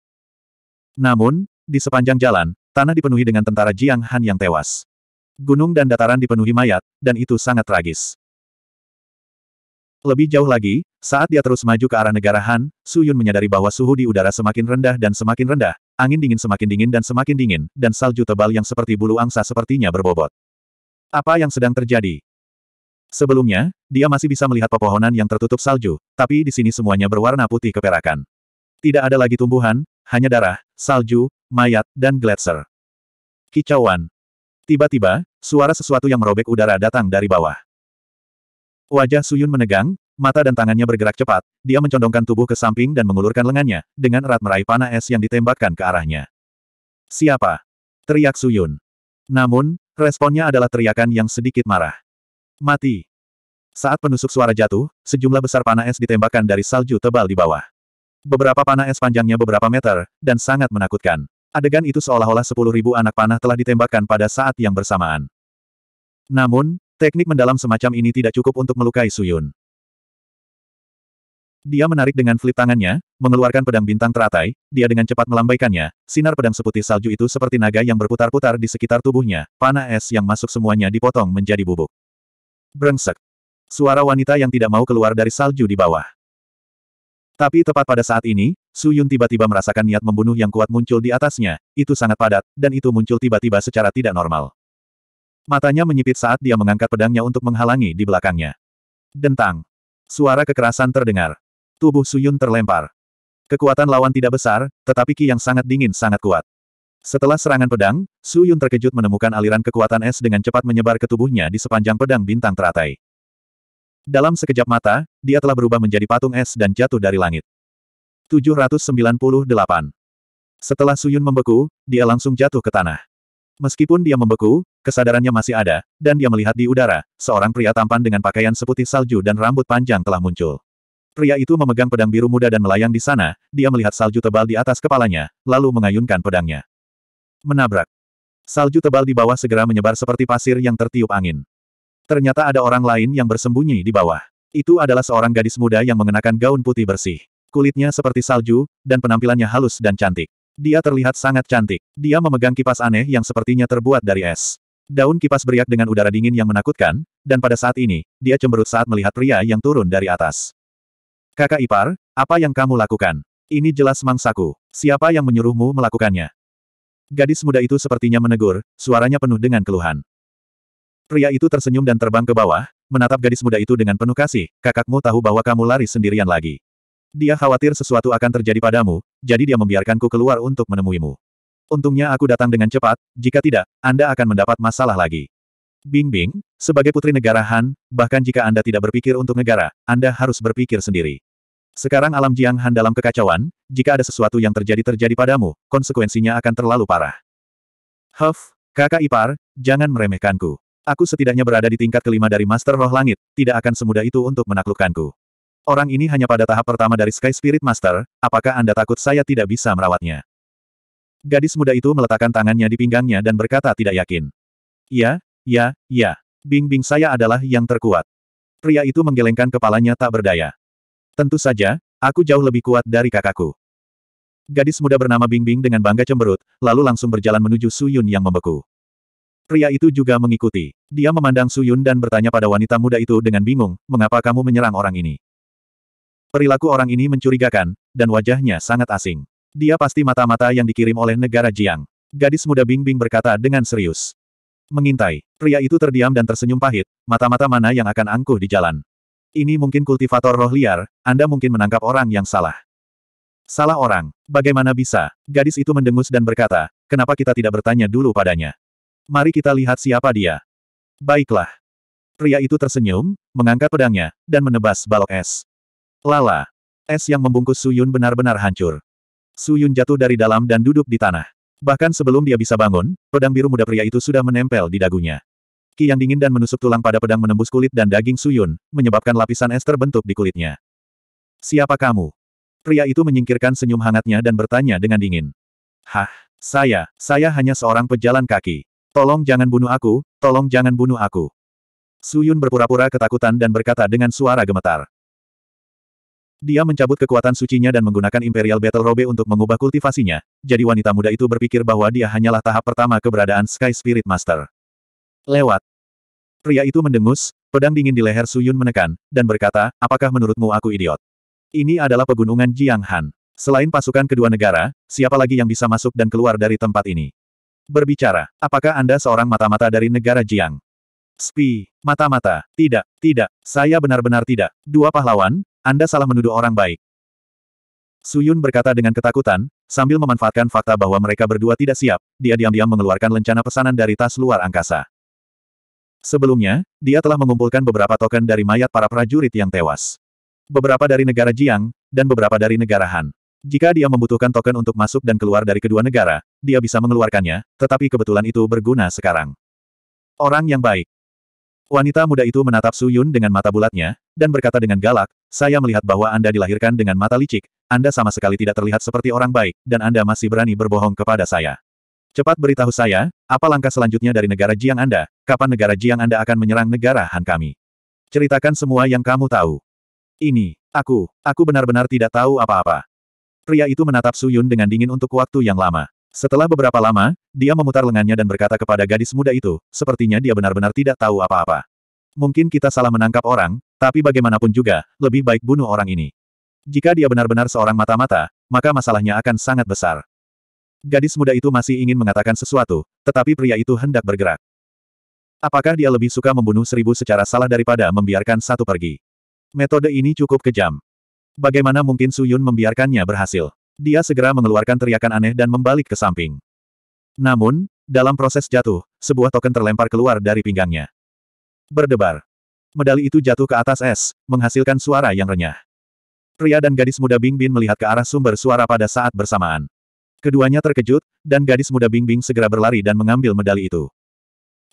Namun, di sepanjang jalan, tanah dipenuhi dengan tentara Jiang Han yang tewas. Gunung dan dataran dipenuhi mayat, dan itu sangat tragis. Lebih jauh lagi, saat dia terus maju ke arah negara Han, Su Yun menyadari bahwa suhu di udara semakin rendah dan semakin rendah, angin dingin semakin dingin dan semakin dingin, dan salju tebal yang seperti bulu angsa sepertinya berbobot. Apa yang sedang terjadi? Sebelumnya, dia masih bisa melihat pepohonan yang tertutup salju, tapi di sini semuanya berwarna putih keperakan. Tidak ada lagi tumbuhan, hanya darah, salju, mayat, dan gletser. Kicauan. Tiba-tiba, suara sesuatu yang merobek udara datang dari bawah. Wajah Suyun menegang, mata dan tangannya bergerak cepat, dia mencondongkan tubuh ke samping dan mengulurkan lengannya, dengan erat meraih panah es yang ditembakkan ke arahnya. Siapa? Teriak Suyun. Namun, responnya adalah teriakan yang sedikit marah. Mati. Saat penusuk suara jatuh, sejumlah besar panah es ditembakkan dari salju tebal di bawah. Beberapa panah es panjangnya beberapa meter, dan sangat menakutkan. Adegan itu seolah-olah sepuluh ribu anak panah telah ditembakkan pada saat yang bersamaan. Namun, teknik mendalam semacam ini tidak cukup untuk melukai Suyun. Dia menarik dengan flip tangannya, mengeluarkan pedang bintang teratai, dia dengan cepat melambaikannya, sinar pedang seputih salju itu seperti naga yang berputar-putar di sekitar tubuhnya, panah es yang masuk semuanya dipotong menjadi bubuk. Brengsek. Suara wanita yang tidak mau keluar dari salju di bawah. Tapi tepat pada saat ini, Su Yun tiba-tiba merasakan niat membunuh yang kuat muncul di atasnya, itu sangat padat, dan itu muncul tiba-tiba secara tidak normal. Matanya menyipit saat dia mengangkat pedangnya untuk menghalangi di belakangnya. Dentang. Suara kekerasan terdengar. Tubuh Su Yun terlempar. Kekuatan lawan tidak besar, tetapi ki yang sangat dingin sangat kuat. Setelah serangan pedang, Su Yun terkejut menemukan aliran kekuatan es dengan cepat menyebar ke tubuhnya di sepanjang pedang bintang teratai. Dalam sekejap mata, dia telah berubah menjadi patung es dan jatuh dari langit. 798. Setelah Su Yun membeku, dia langsung jatuh ke tanah. Meskipun dia membeku, kesadarannya masih ada, dan dia melihat di udara, seorang pria tampan dengan pakaian seputih salju dan rambut panjang telah muncul. Pria itu memegang pedang biru muda dan melayang di sana, dia melihat salju tebal di atas kepalanya, lalu mengayunkan pedangnya. Menabrak. Salju tebal di bawah segera menyebar seperti pasir yang tertiup angin. Ternyata ada orang lain yang bersembunyi di bawah. Itu adalah seorang gadis muda yang mengenakan gaun putih bersih. Kulitnya seperti salju, dan penampilannya halus dan cantik. Dia terlihat sangat cantik. Dia memegang kipas aneh yang sepertinya terbuat dari es. Daun kipas beriak dengan udara dingin yang menakutkan, dan pada saat ini, dia cemberut saat melihat pria yang turun dari atas. Kakak ipar, apa yang kamu lakukan? Ini jelas mangsaku. Siapa yang menyuruhmu melakukannya? Gadis muda itu sepertinya menegur, suaranya penuh dengan keluhan. Pria itu tersenyum dan terbang ke bawah, menatap gadis muda itu dengan penuh kasih, kakakmu tahu bahwa kamu lari sendirian lagi. Dia khawatir sesuatu akan terjadi padamu, jadi dia membiarkanku keluar untuk menemuimu. Untungnya aku datang dengan cepat, jika tidak, Anda akan mendapat masalah lagi. Bing Bing, sebagai putri negara Han, bahkan jika Anda tidak berpikir untuk negara, Anda harus berpikir sendiri. Sekarang alam Jiang Han dalam kekacauan, jika ada sesuatu yang terjadi-terjadi padamu, konsekuensinya akan terlalu parah. Huff, kakak ipar, jangan meremehkanku. Aku setidaknya berada di tingkat kelima dari Master Roh Langit, tidak akan semudah itu untuk menaklukkanku. Orang ini hanya pada tahap pertama dari Sky Spirit Master, apakah Anda takut saya tidak bisa merawatnya? Gadis muda itu meletakkan tangannya di pinggangnya dan berkata tidak yakin. Ya, ya, ya. Bing-bing saya adalah yang terkuat. Pria itu menggelengkan kepalanya tak berdaya. Tentu saja, aku jauh lebih kuat dari kakakku. Gadis muda bernama Bingbing dengan bangga cemberut, lalu langsung berjalan menuju Su Yun yang membeku. Pria itu juga mengikuti. Dia memandang Su Yun dan bertanya pada wanita muda itu dengan bingung, mengapa kamu menyerang orang ini? Perilaku orang ini mencurigakan, dan wajahnya sangat asing. Dia pasti mata-mata yang dikirim oleh negara Jiang. Gadis muda Bingbing berkata dengan serius. Mengintai, pria itu terdiam dan tersenyum pahit, mata-mata mana yang akan angkuh di jalan. Ini mungkin kultivator roh liar, Anda mungkin menangkap orang yang salah. Salah orang. Bagaimana bisa? Gadis itu mendengus dan berkata, kenapa kita tidak bertanya dulu padanya? Mari kita lihat siapa dia. Baiklah. Pria itu tersenyum, mengangkat pedangnya, dan menebas balok es. Lala. Es yang membungkus Suyun benar-benar hancur. Suyun jatuh dari dalam dan duduk di tanah. Bahkan sebelum dia bisa bangun, pedang biru muda pria itu sudah menempel di dagunya. Ki yang dingin dan menusuk tulang pada pedang menembus kulit dan daging Suyun, menyebabkan lapisan es terbentuk di kulitnya. Siapa kamu? Pria itu menyingkirkan senyum hangatnya dan bertanya dengan dingin. Hah, saya, saya hanya seorang pejalan kaki. Tolong jangan bunuh aku, tolong jangan bunuh aku. Suyun berpura-pura ketakutan dan berkata dengan suara gemetar. Dia mencabut kekuatan sucinya dan menggunakan Imperial Battle Robe untuk mengubah kultivasinya, jadi wanita muda itu berpikir bahwa dia hanyalah tahap pertama keberadaan Sky Spirit Master. Lewat. Pria itu mendengus, pedang dingin di leher Suyun menekan, dan berkata, apakah menurutmu aku idiot? Ini adalah pegunungan Jianghan. Selain pasukan kedua negara, siapa lagi yang bisa masuk dan keluar dari tempat ini? Berbicara, apakah Anda seorang mata-mata dari negara Jiang? Spi, mata-mata, tidak, tidak, saya benar-benar tidak. Dua pahlawan, Anda salah menuduh orang baik. Suyun berkata dengan ketakutan, sambil memanfaatkan fakta bahwa mereka berdua tidak siap, dia diam-diam mengeluarkan lencana pesanan dari tas luar angkasa. Sebelumnya, dia telah mengumpulkan beberapa token dari mayat para prajurit yang tewas beberapa dari negara Jiang, dan beberapa dari negara Han. Jika dia membutuhkan token untuk masuk dan keluar dari kedua negara, dia bisa mengeluarkannya, tetapi kebetulan itu berguna sekarang. Orang yang baik. Wanita muda itu menatap Su Yun dengan mata bulatnya, dan berkata dengan galak, saya melihat bahwa Anda dilahirkan dengan mata licik, Anda sama sekali tidak terlihat seperti orang baik, dan Anda masih berani berbohong kepada saya. Cepat beritahu saya, apa langkah selanjutnya dari negara Jiang Anda, kapan negara Jiang Anda akan menyerang negara Han kami. Ceritakan semua yang kamu tahu. Ini, aku, aku benar-benar tidak tahu apa-apa. Pria itu menatap Suyun dengan dingin untuk waktu yang lama. Setelah beberapa lama, dia memutar lengannya dan berkata kepada gadis muda itu, sepertinya dia benar-benar tidak tahu apa-apa. Mungkin kita salah menangkap orang, tapi bagaimanapun juga, lebih baik bunuh orang ini. Jika dia benar-benar seorang mata-mata, maka masalahnya akan sangat besar. Gadis muda itu masih ingin mengatakan sesuatu, tetapi pria itu hendak bergerak. Apakah dia lebih suka membunuh seribu secara salah daripada membiarkan satu pergi? Metode ini cukup kejam. Bagaimana mungkin Suyun membiarkannya berhasil? Dia segera mengeluarkan teriakan aneh dan membalik ke samping. Namun, dalam proses jatuh, sebuah token terlempar keluar dari pinggangnya. Berdebar. Medali itu jatuh ke atas es, menghasilkan suara yang renyah. Pria dan gadis muda Bing Bin melihat ke arah sumber suara pada saat bersamaan. Keduanya terkejut, dan gadis muda Bing Bing segera berlari dan mengambil medali itu.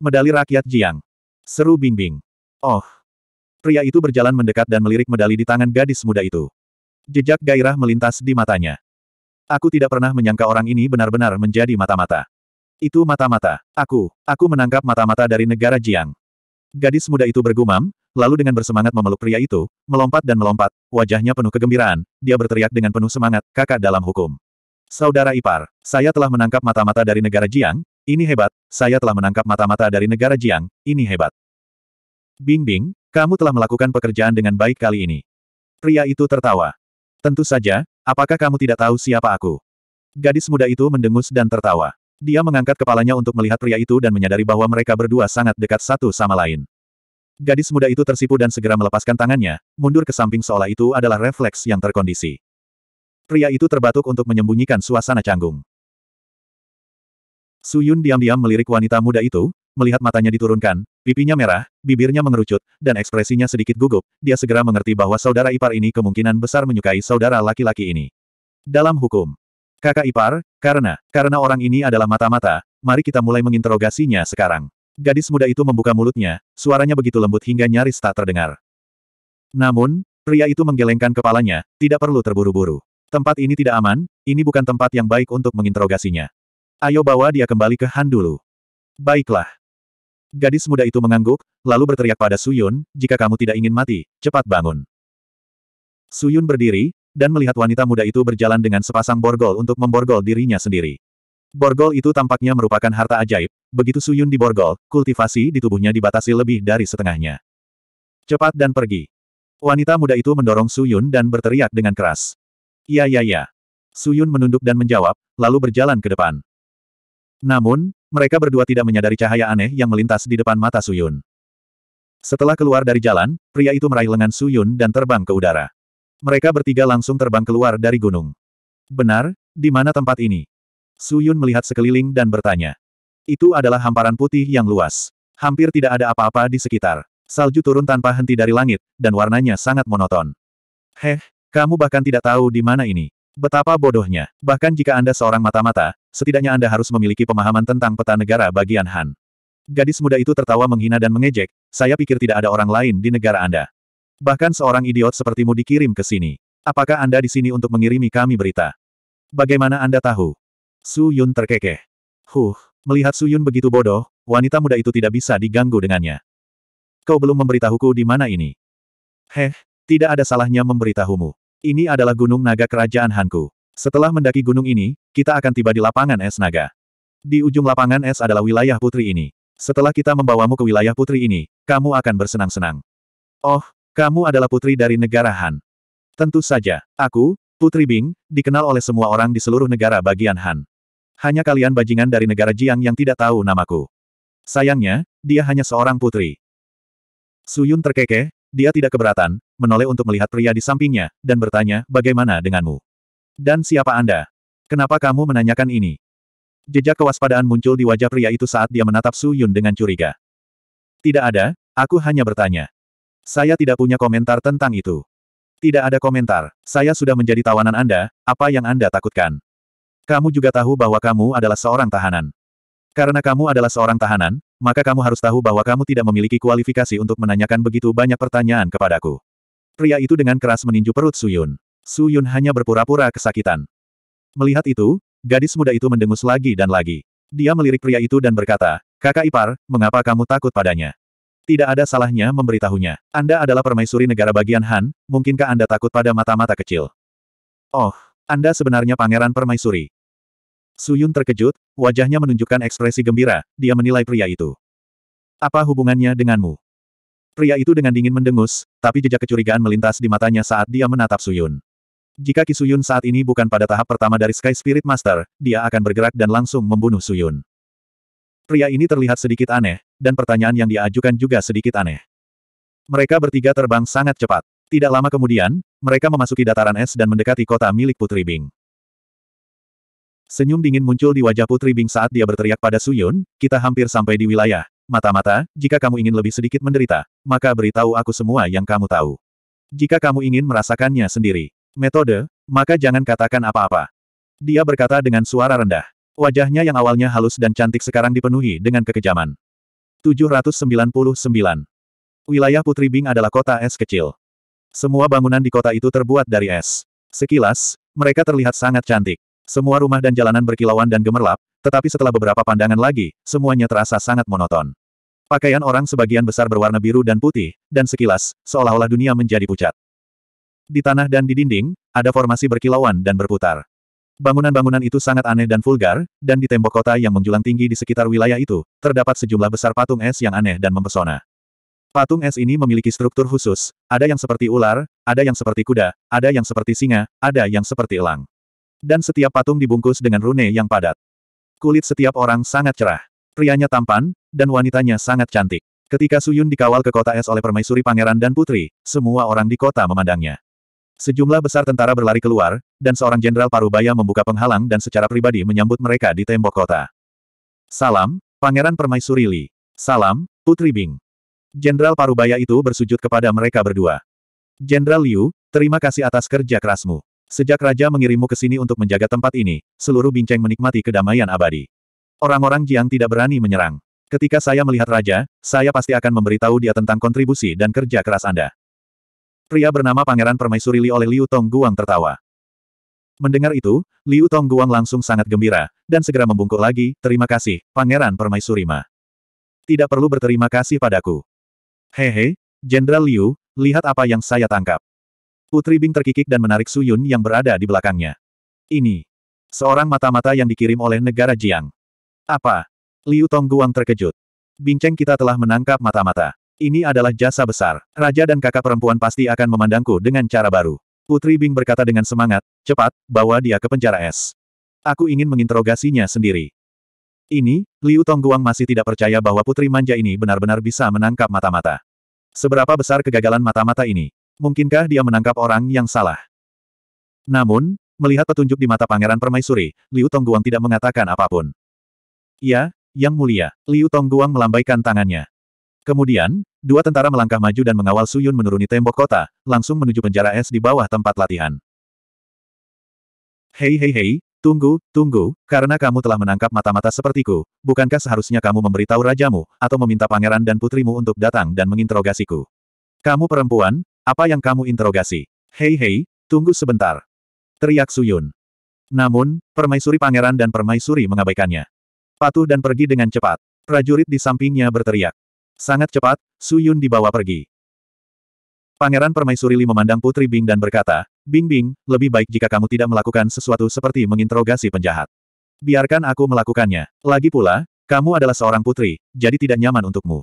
Medali rakyat Jiang. Seru Bing Bing. Oh, Pria itu berjalan mendekat dan melirik medali di tangan gadis muda itu. Jejak gairah melintas di matanya. Aku tidak pernah menyangka orang ini benar-benar menjadi mata-mata. Itu mata-mata. Aku, aku menangkap mata-mata dari negara Jiang. Gadis muda itu bergumam, lalu dengan bersemangat memeluk pria itu, melompat dan melompat, wajahnya penuh kegembiraan, dia berteriak dengan penuh semangat, kakak dalam hukum. Saudara Ipar, saya telah menangkap mata-mata dari negara Jiang, ini hebat, saya telah menangkap mata-mata dari negara Jiang, ini hebat. Bing Bing, kamu telah melakukan pekerjaan dengan baik kali ini. Pria itu tertawa. Tentu saja, apakah kamu tidak tahu siapa aku? Gadis muda itu mendengus dan tertawa. Dia mengangkat kepalanya untuk melihat pria itu dan menyadari bahwa mereka berdua sangat dekat satu sama lain. Gadis muda itu tersipu dan segera melepaskan tangannya, mundur ke samping seolah itu adalah refleks yang terkondisi. Pria itu terbatuk untuk menyembunyikan suasana canggung. Suyun diam-diam melirik wanita muda itu, melihat matanya diturunkan, pipinya merah, bibirnya mengerucut, dan ekspresinya sedikit gugup, dia segera mengerti bahwa saudara ipar ini kemungkinan besar menyukai saudara laki-laki ini. Dalam hukum, kakak ipar, karena, karena orang ini adalah mata-mata, mari kita mulai menginterogasinya sekarang. Gadis muda itu membuka mulutnya, suaranya begitu lembut hingga nyaris tak terdengar. Namun, pria itu menggelengkan kepalanya, tidak perlu terburu-buru. Tempat ini tidak aman, ini bukan tempat yang baik untuk menginterogasinya. Ayo bawa dia kembali ke Han dulu. Baiklah. Gadis muda itu mengangguk, lalu berteriak pada Suyun, jika kamu tidak ingin mati, cepat bangun. Suyun berdiri, dan melihat wanita muda itu berjalan dengan sepasang borgol untuk memborgol dirinya sendiri. Borgol itu tampaknya merupakan harta ajaib, begitu Suyun diborgol, kultivasi di tubuhnya dibatasi lebih dari setengahnya. Cepat dan pergi. Wanita muda itu mendorong Suyun dan berteriak dengan keras. Iya iya iya. Suyun menunduk dan menjawab, lalu berjalan ke depan. Namun, mereka berdua tidak menyadari cahaya aneh yang melintas di depan mata Suyun. Setelah keluar dari jalan, pria itu meraih lengan Suyun dan terbang ke udara. Mereka bertiga langsung terbang keluar dari gunung. Benar, di mana tempat ini? Suyun melihat sekeliling dan bertanya. Itu adalah hamparan putih yang luas. Hampir tidak ada apa-apa di sekitar. Salju turun tanpa henti dari langit, dan warnanya sangat monoton. Heh, kamu bahkan tidak tahu di mana ini. Betapa bodohnya. Bahkan jika Anda seorang mata-mata, setidaknya Anda harus memiliki pemahaman tentang peta negara bagian Han. Gadis muda itu tertawa menghina dan mengejek, saya pikir tidak ada orang lain di negara Anda. Bahkan seorang idiot sepertimu dikirim ke sini. Apakah Anda di sini untuk mengirimi kami berita? Bagaimana Anda tahu? Su Yun terkekeh. Huh, melihat Su Yun begitu bodoh, wanita muda itu tidak bisa diganggu dengannya. Kau belum memberitahuku di mana ini. Heh, tidak ada salahnya memberitahumu. Ini adalah Gunung Naga Kerajaan Hanku. Setelah mendaki gunung ini, kita akan tiba di lapangan es naga. Di ujung lapangan es adalah wilayah putri ini. Setelah kita membawamu ke wilayah putri ini, kamu akan bersenang-senang. Oh, kamu adalah putri dari negara Han. Tentu saja, aku, Putri Bing, dikenal oleh semua orang di seluruh negara bagian Han. Hanya kalian bajingan dari negara Jiang yang tidak tahu namaku. Sayangnya, dia hanya seorang putri. Suyun terkekeh, dia tidak keberatan, menoleh untuk melihat pria di sampingnya, dan bertanya, bagaimana denganmu? Dan siapa Anda? Kenapa kamu menanyakan ini? Jejak kewaspadaan muncul di wajah pria itu saat dia menatap Su Yun dengan curiga. Tidak ada, aku hanya bertanya. Saya tidak punya komentar tentang itu. Tidak ada komentar, saya sudah menjadi tawanan Anda, apa yang Anda takutkan? Kamu juga tahu bahwa kamu adalah seorang tahanan. Karena kamu adalah seorang tahanan, maka kamu harus tahu bahwa kamu tidak memiliki kualifikasi untuk menanyakan begitu banyak pertanyaan kepadaku. Pria itu dengan keras meninju perut Suyun. Suyun hanya berpura-pura kesakitan. Melihat itu, gadis muda itu mendengus lagi dan lagi. Dia melirik pria itu dan berkata, Kakak Ipar, mengapa kamu takut padanya? Tidak ada salahnya memberitahunya. Anda adalah permaisuri negara bagian Han, mungkinkah Anda takut pada mata-mata kecil? Oh, Anda sebenarnya pangeran permaisuri. Suyun terkejut, wajahnya menunjukkan ekspresi gembira, dia menilai pria itu. Apa hubungannya denganmu? Pria itu dengan dingin mendengus, tapi jejak kecurigaan melintas di matanya saat dia menatap Suyun. Jika Ki Kisuyun saat ini bukan pada tahap pertama dari Sky Spirit Master, dia akan bergerak dan langsung membunuh Suyun. Pria ini terlihat sedikit aneh, dan pertanyaan yang dia ajukan juga sedikit aneh. Mereka bertiga terbang sangat cepat. Tidak lama kemudian, mereka memasuki dataran es dan mendekati kota milik Putri Bing. Senyum dingin muncul di wajah Putri Bing saat dia berteriak pada Suyun, kita hampir sampai di wilayah, Mata-mata, jika kamu ingin lebih sedikit menderita, maka beritahu aku semua yang kamu tahu. Jika kamu ingin merasakannya sendiri, metode, maka jangan katakan apa-apa. Dia berkata dengan suara rendah. Wajahnya yang awalnya halus dan cantik sekarang dipenuhi dengan kekejaman. 799. Wilayah Putri Bing adalah kota es kecil. Semua bangunan di kota itu terbuat dari es. Sekilas, mereka terlihat sangat cantik. Semua rumah dan jalanan berkilauan dan gemerlap, tetapi setelah beberapa pandangan lagi, semuanya terasa sangat monoton. Pakaian orang sebagian besar berwarna biru dan putih, dan sekilas, seolah-olah dunia menjadi pucat. Di tanah dan di dinding, ada formasi berkilauan dan berputar. Bangunan-bangunan itu sangat aneh dan vulgar, dan di tembok kota yang menjulang tinggi di sekitar wilayah itu, terdapat sejumlah besar patung es yang aneh dan mempesona. Patung es ini memiliki struktur khusus, ada yang seperti ular, ada yang seperti kuda, ada yang seperti singa, ada yang seperti elang. Dan setiap patung dibungkus dengan rune yang padat. Kulit setiap orang sangat cerah. Prianya tampan, dan wanitanya sangat cantik. Ketika Suyun dikawal ke kota es oleh permaisuri pangeran dan putri, semua orang di kota memandangnya. Sejumlah besar tentara berlari keluar, dan seorang jenderal parubaya membuka penghalang dan secara pribadi menyambut mereka di tembok kota. Salam, Pangeran Permaisuri Li. Salam, Putri Bing. Jenderal parubaya itu bersujud kepada mereka berdua. Jenderal Liu, terima kasih atas kerja kerasmu. Sejak Raja mengirimmu ke sini untuk menjaga tempat ini, seluruh bincang menikmati kedamaian abadi. Orang-orang Jiang tidak berani menyerang. Ketika saya melihat Raja, saya pasti akan memberitahu dia tentang kontribusi dan kerja keras Anda. Pria bernama Pangeran Permaisuri Li oleh Liu Tong Guang tertawa. Mendengar itu, Liu Tong Guang langsung sangat gembira, dan segera membungkuk lagi, terima kasih, Pangeran Permaisuri Ma. Tidak perlu berterima kasih padaku. Hehe, Jenderal Liu, lihat apa yang saya tangkap. Putri Bing terkikik dan menarik Su Yun yang berada di belakangnya. Ini. Seorang mata-mata yang dikirim oleh negara Jiang. Apa? Liu Tongguang terkejut. Binceng kita telah menangkap mata-mata. Ini adalah jasa besar. Raja dan kakak perempuan pasti akan memandangku dengan cara baru. Putri Bing berkata dengan semangat, cepat, bawa dia ke penjara es. Aku ingin menginterogasinya sendiri. Ini, Liu Tongguang masih tidak percaya bahwa putri manja ini benar-benar bisa menangkap mata-mata. Seberapa besar kegagalan mata-mata ini? Mungkinkah dia menangkap orang yang salah? Namun, melihat petunjuk di mata Pangeran Permaisuri, Liu Tongguang tidak mengatakan apapun. Ya, Yang Mulia, Liu Tongguang melambaikan tangannya. Kemudian, dua tentara melangkah maju dan mengawal Suyun menuruni tembok kota, langsung menuju penjara es di bawah tempat latihan. Hei hei hei, tunggu, tunggu, karena kamu telah menangkap mata-mata sepertiku, bukankah seharusnya kamu memberitahu rajamu, atau meminta pangeran dan putrimu untuk datang dan menginterogasiku? Kamu perempuan, apa yang kamu interogasi? Hei hei, tunggu sebentar. Teriak Suyun. Namun, permaisuri pangeran dan permaisuri mengabaikannya. Patuh dan pergi dengan cepat. Prajurit di sampingnya berteriak. Sangat cepat, Suyun dibawa pergi. Pangeran Permaisuri Li memandang Putri Bing dan berkata, Bing Bing, lebih baik jika kamu tidak melakukan sesuatu seperti menginterogasi penjahat. Biarkan aku melakukannya. Lagi pula, kamu adalah seorang putri, jadi tidak nyaman untukmu.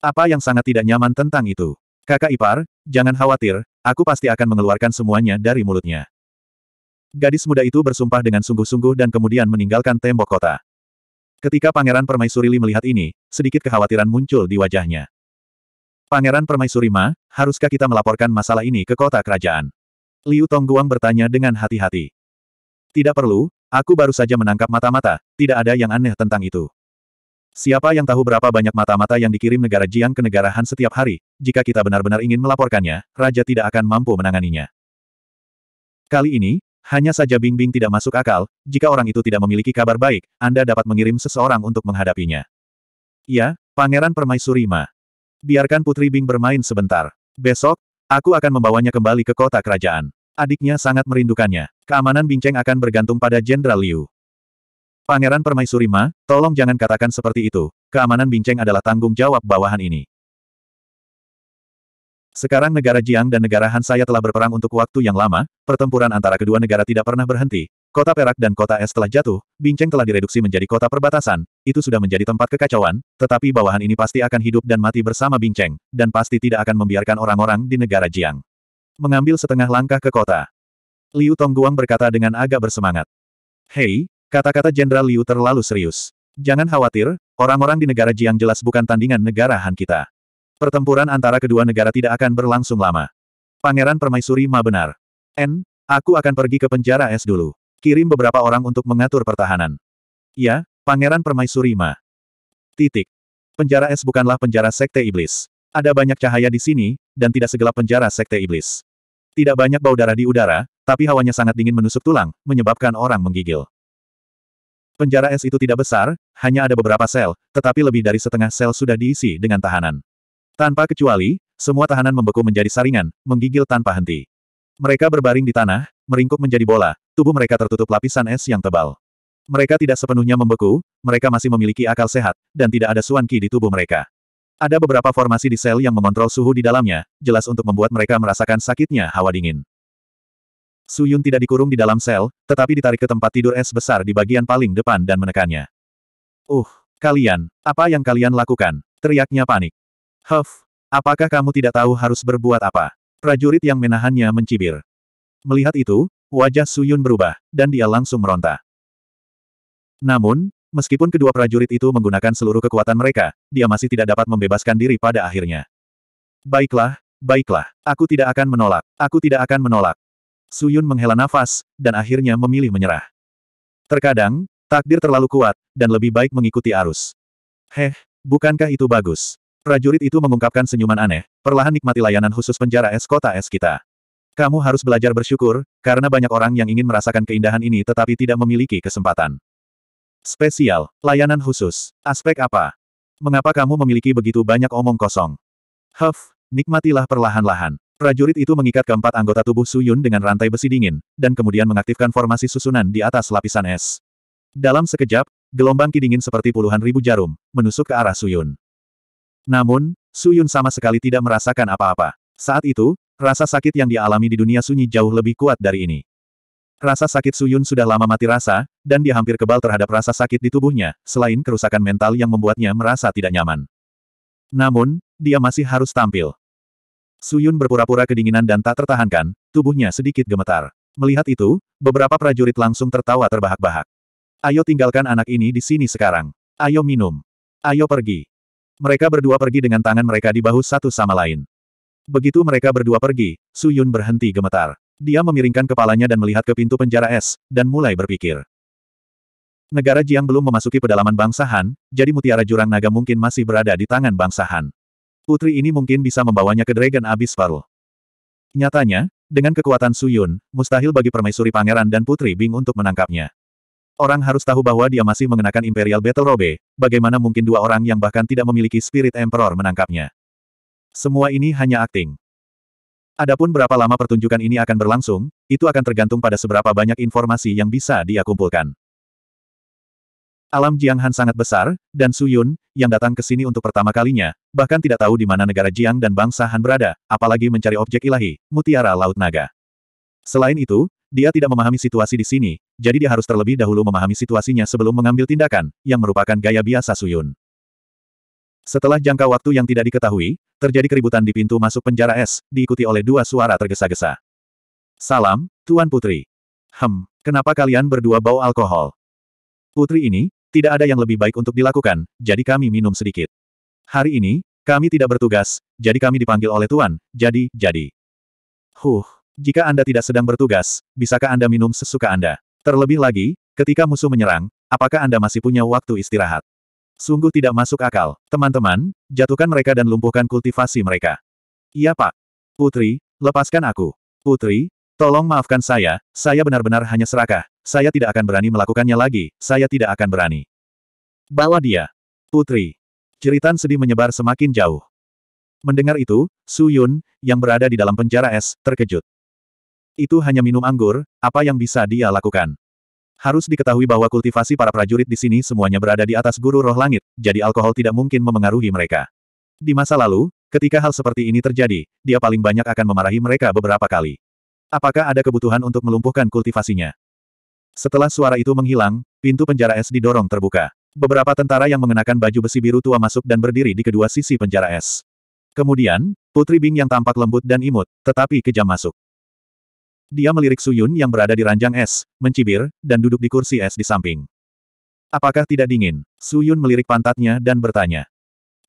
Apa yang sangat tidak nyaman tentang itu? Kakak ipar, jangan khawatir, aku pasti akan mengeluarkan semuanya dari mulutnya. Gadis muda itu bersumpah dengan sungguh-sungguh dan kemudian meninggalkan tembok kota. Ketika Pangeran Permaisuri Li melihat ini, sedikit kekhawatiran muncul di wajahnya. Pangeran Permaisuri Ma, haruskah kita melaporkan masalah ini ke kota kerajaan? Liu Tongguang bertanya dengan hati-hati. Tidak perlu, aku baru saja menangkap mata-mata, tidak ada yang aneh tentang itu. Siapa yang tahu berapa banyak mata-mata yang dikirim negara Jiang ke negara Han setiap hari, jika kita benar-benar ingin melaporkannya, Raja tidak akan mampu menanganinya. Kali ini, hanya saja Bingbing tidak masuk akal, jika orang itu tidak memiliki kabar baik, Anda dapat mengirim seseorang untuk menghadapinya. Ya, Pangeran Permaisuri Ma. Biarkan Putri Bing bermain sebentar. Besok, aku akan membawanya kembali ke kota kerajaan. Adiknya sangat merindukannya. Keamanan Cheng akan bergantung pada Jenderal Liu. Pangeran Permaisuri Ma, tolong jangan katakan seperti itu, keamanan Binceng adalah tanggung jawab bawahan ini. Sekarang negara Jiang dan negara Han saya telah berperang untuk waktu yang lama, pertempuran antara kedua negara tidak pernah berhenti. Kota Perak dan kota Es telah jatuh, Binceng telah direduksi menjadi kota perbatasan, itu sudah menjadi tempat kekacauan, tetapi bawahan ini pasti akan hidup dan mati bersama Binceng, dan pasti tidak akan membiarkan orang-orang di negara Jiang. Mengambil setengah langkah ke kota. Liu Tongguang berkata dengan agak bersemangat. Hei, Kata-kata Jenderal Liu terlalu serius. Jangan khawatir, orang-orang di negara Jiang jelas bukan tandingan negara Han kita. Pertempuran antara kedua negara tidak akan berlangsung lama. Pangeran Permaisuri Ma benar. N, aku akan pergi ke penjara es dulu. Kirim beberapa orang untuk mengatur pertahanan. Ya, Pangeran Permaisuri Ma. Titik. Penjara es bukanlah penjara sekte iblis. Ada banyak cahaya di sini, dan tidak segelap penjara sekte iblis. Tidak banyak bau darah di udara, tapi hawanya sangat dingin menusuk tulang, menyebabkan orang menggigil. Penjara es itu tidak besar, hanya ada beberapa sel, tetapi lebih dari setengah sel sudah diisi dengan tahanan. Tanpa kecuali, semua tahanan membeku menjadi saringan, menggigil tanpa henti. Mereka berbaring di tanah, meringkuk menjadi bola, tubuh mereka tertutup lapisan es yang tebal. Mereka tidak sepenuhnya membeku, mereka masih memiliki akal sehat, dan tidak ada suan ki di tubuh mereka. Ada beberapa formasi di sel yang mengontrol suhu di dalamnya, jelas untuk membuat mereka merasakan sakitnya hawa dingin. Su Yun tidak dikurung di dalam sel, tetapi ditarik ke tempat tidur es besar di bagian paling depan dan menekannya. Uh, kalian, apa yang kalian lakukan? Teriaknya panik. Huff, apakah kamu tidak tahu harus berbuat apa? Prajurit yang menahannya mencibir. Melihat itu, wajah Su Yun berubah, dan dia langsung meronta. Namun, meskipun kedua prajurit itu menggunakan seluruh kekuatan mereka, dia masih tidak dapat membebaskan diri pada akhirnya. Baiklah, baiklah, aku tidak akan menolak, aku tidak akan menolak. Suyun menghela nafas, dan akhirnya memilih menyerah. Terkadang, takdir terlalu kuat, dan lebih baik mengikuti arus. Heh, bukankah itu bagus? Prajurit itu mengungkapkan senyuman aneh, perlahan nikmati layanan khusus penjara es kota es kita. Kamu harus belajar bersyukur, karena banyak orang yang ingin merasakan keindahan ini tetapi tidak memiliki kesempatan. Spesial, layanan khusus, aspek apa? Mengapa kamu memiliki begitu banyak omong kosong? Huff, nikmatilah perlahan-lahan. Prajurit itu mengikat keempat anggota tubuh Suyun dengan rantai besi dingin, dan kemudian mengaktifkan formasi susunan di atas lapisan es. Dalam sekejap, gelombang ki dingin seperti puluhan ribu jarum, menusuk ke arah Suyun. Namun, Suyun sama sekali tidak merasakan apa-apa. Saat itu, rasa sakit yang dialami di dunia sunyi jauh lebih kuat dari ini. Rasa sakit Suyun sudah lama mati rasa, dan dia hampir kebal terhadap rasa sakit di tubuhnya, selain kerusakan mental yang membuatnya merasa tidak nyaman. Namun, dia masih harus tampil. Suyun berpura-pura kedinginan dan tak tertahankan, tubuhnya sedikit gemetar. Melihat itu, beberapa prajurit langsung tertawa terbahak-bahak. Ayo tinggalkan anak ini di sini sekarang. Ayo minum. Ayo pergi. Mereka berdua pergi dengan tangan mereka di bahu satu sama lain. Begitu mereka berdua pergi, Suyun berhenti gemetar. Dia memiringkan kepalanya dan melihat ke pintu penjara es, dan mulai berpikir. Negara Jiang belum memasuki pedalaman bangsa Han, jadi mutiara jurang naga mungkin masih berada di tangan bangsa Han. Putri ini mungkin bisa membawanya ke Dragon Abyss Paru. Nyatanya, dengan kekuatan Suyun, mustahil bagi permaisuri pangeran dan putri Bing untuk menangkapnya. Orang harus tahu bahwa dia masih mengenakan Imperial Battle Robe, bagaimana mungkin dua orang yang bahkan tidak memiliki Spirit Emperor menangkapnya. Semua ini hanya akting. Adapun berapa lama pertunjukan ini akan berlangsung, itu akan tergantung pada seberapa banyak informasi yang bisa dia kumpulkan. Alam Jiang Han sangat besar, dan Su Yun, yang datang ke sini untuk pertama kalinya, bahkan tidak tahu di mana negara Jiang dan bangsa Han berada, apalagi mencari objek ilahi, mutiara Laut Naga. Selain itu, dia tidak memahami situasi di sini, jadi dia harus terlebih dahulu memahami situasinya sebelum mengambil tindakan, yang merupakan gaya biasa Su Yun. Setelah jangka waktu yang tidak diketahui, terjadi keributan di pintu masuk penjara es, diikuti oleh dua suara tergesa-gesa. Salam, Tuan Putri. Hem, kenapa kalian berdua bau alkohol? Putri ini, tidak ada yang lebih baik untuk dilakukan, jadi kami minum sedikit. Hari ini, kami tidak bertugas, jadi kami dipanggil oleh Tuan, jadi, jadi. Huh, jika Anda tidak sedang bertugas, bisakah Anda minum sesuka Anda? Terlebih lagi, ketika musuh menyerang, apakah Anda masih punya waktu istirahat? Sungguh tidak masuk akal. Teman-teman, jatuhkan mereka dan lumpuhkan kultivasi mereka. Iya pak. Putri, lepaskan aku. Putri, tolong maafkan saya, saya benar-benar hanya serakah, saya tidak akan berani melakukannya lagi, saya tidak akan berani. Bawa dia. Putri. Ceritan sedih menyebar semakin jauh. Mendengar itu, Su Yun, yang berada di dalam penjara es, terkejut. Itu hanya minum anggur, apa yang bisa dia lakukan? Harus diketahui bahwa kultivasi para prajurit di sini semuanya berada di atas guru roh langit, jadi alkohol tidak mungkin memengaruhi mereka. Di masa lalu, ketika hal seperti ini terjadi, dia paling banyak akan memarahi mereka beberapa kali. Apakah ada kebutuhan untuk melumpuhkan kultivasinya? Setelah suara itu menghilang, pintu penjara es didorong terbuka. Beberapa tentara yang mengenakan baju besi biru tua masuk dan berdiri di kedua sisi penjara es. Kemudian, Putri Bing yang tampak lembut dan imut, tetapi kejam masuk. Dia melirik Suyun yang berada di ranjang es, mencibir, dan duduk di kursi es di samping. Apakah tidak dingin? Suyun melirik pantatnya dan bertanya.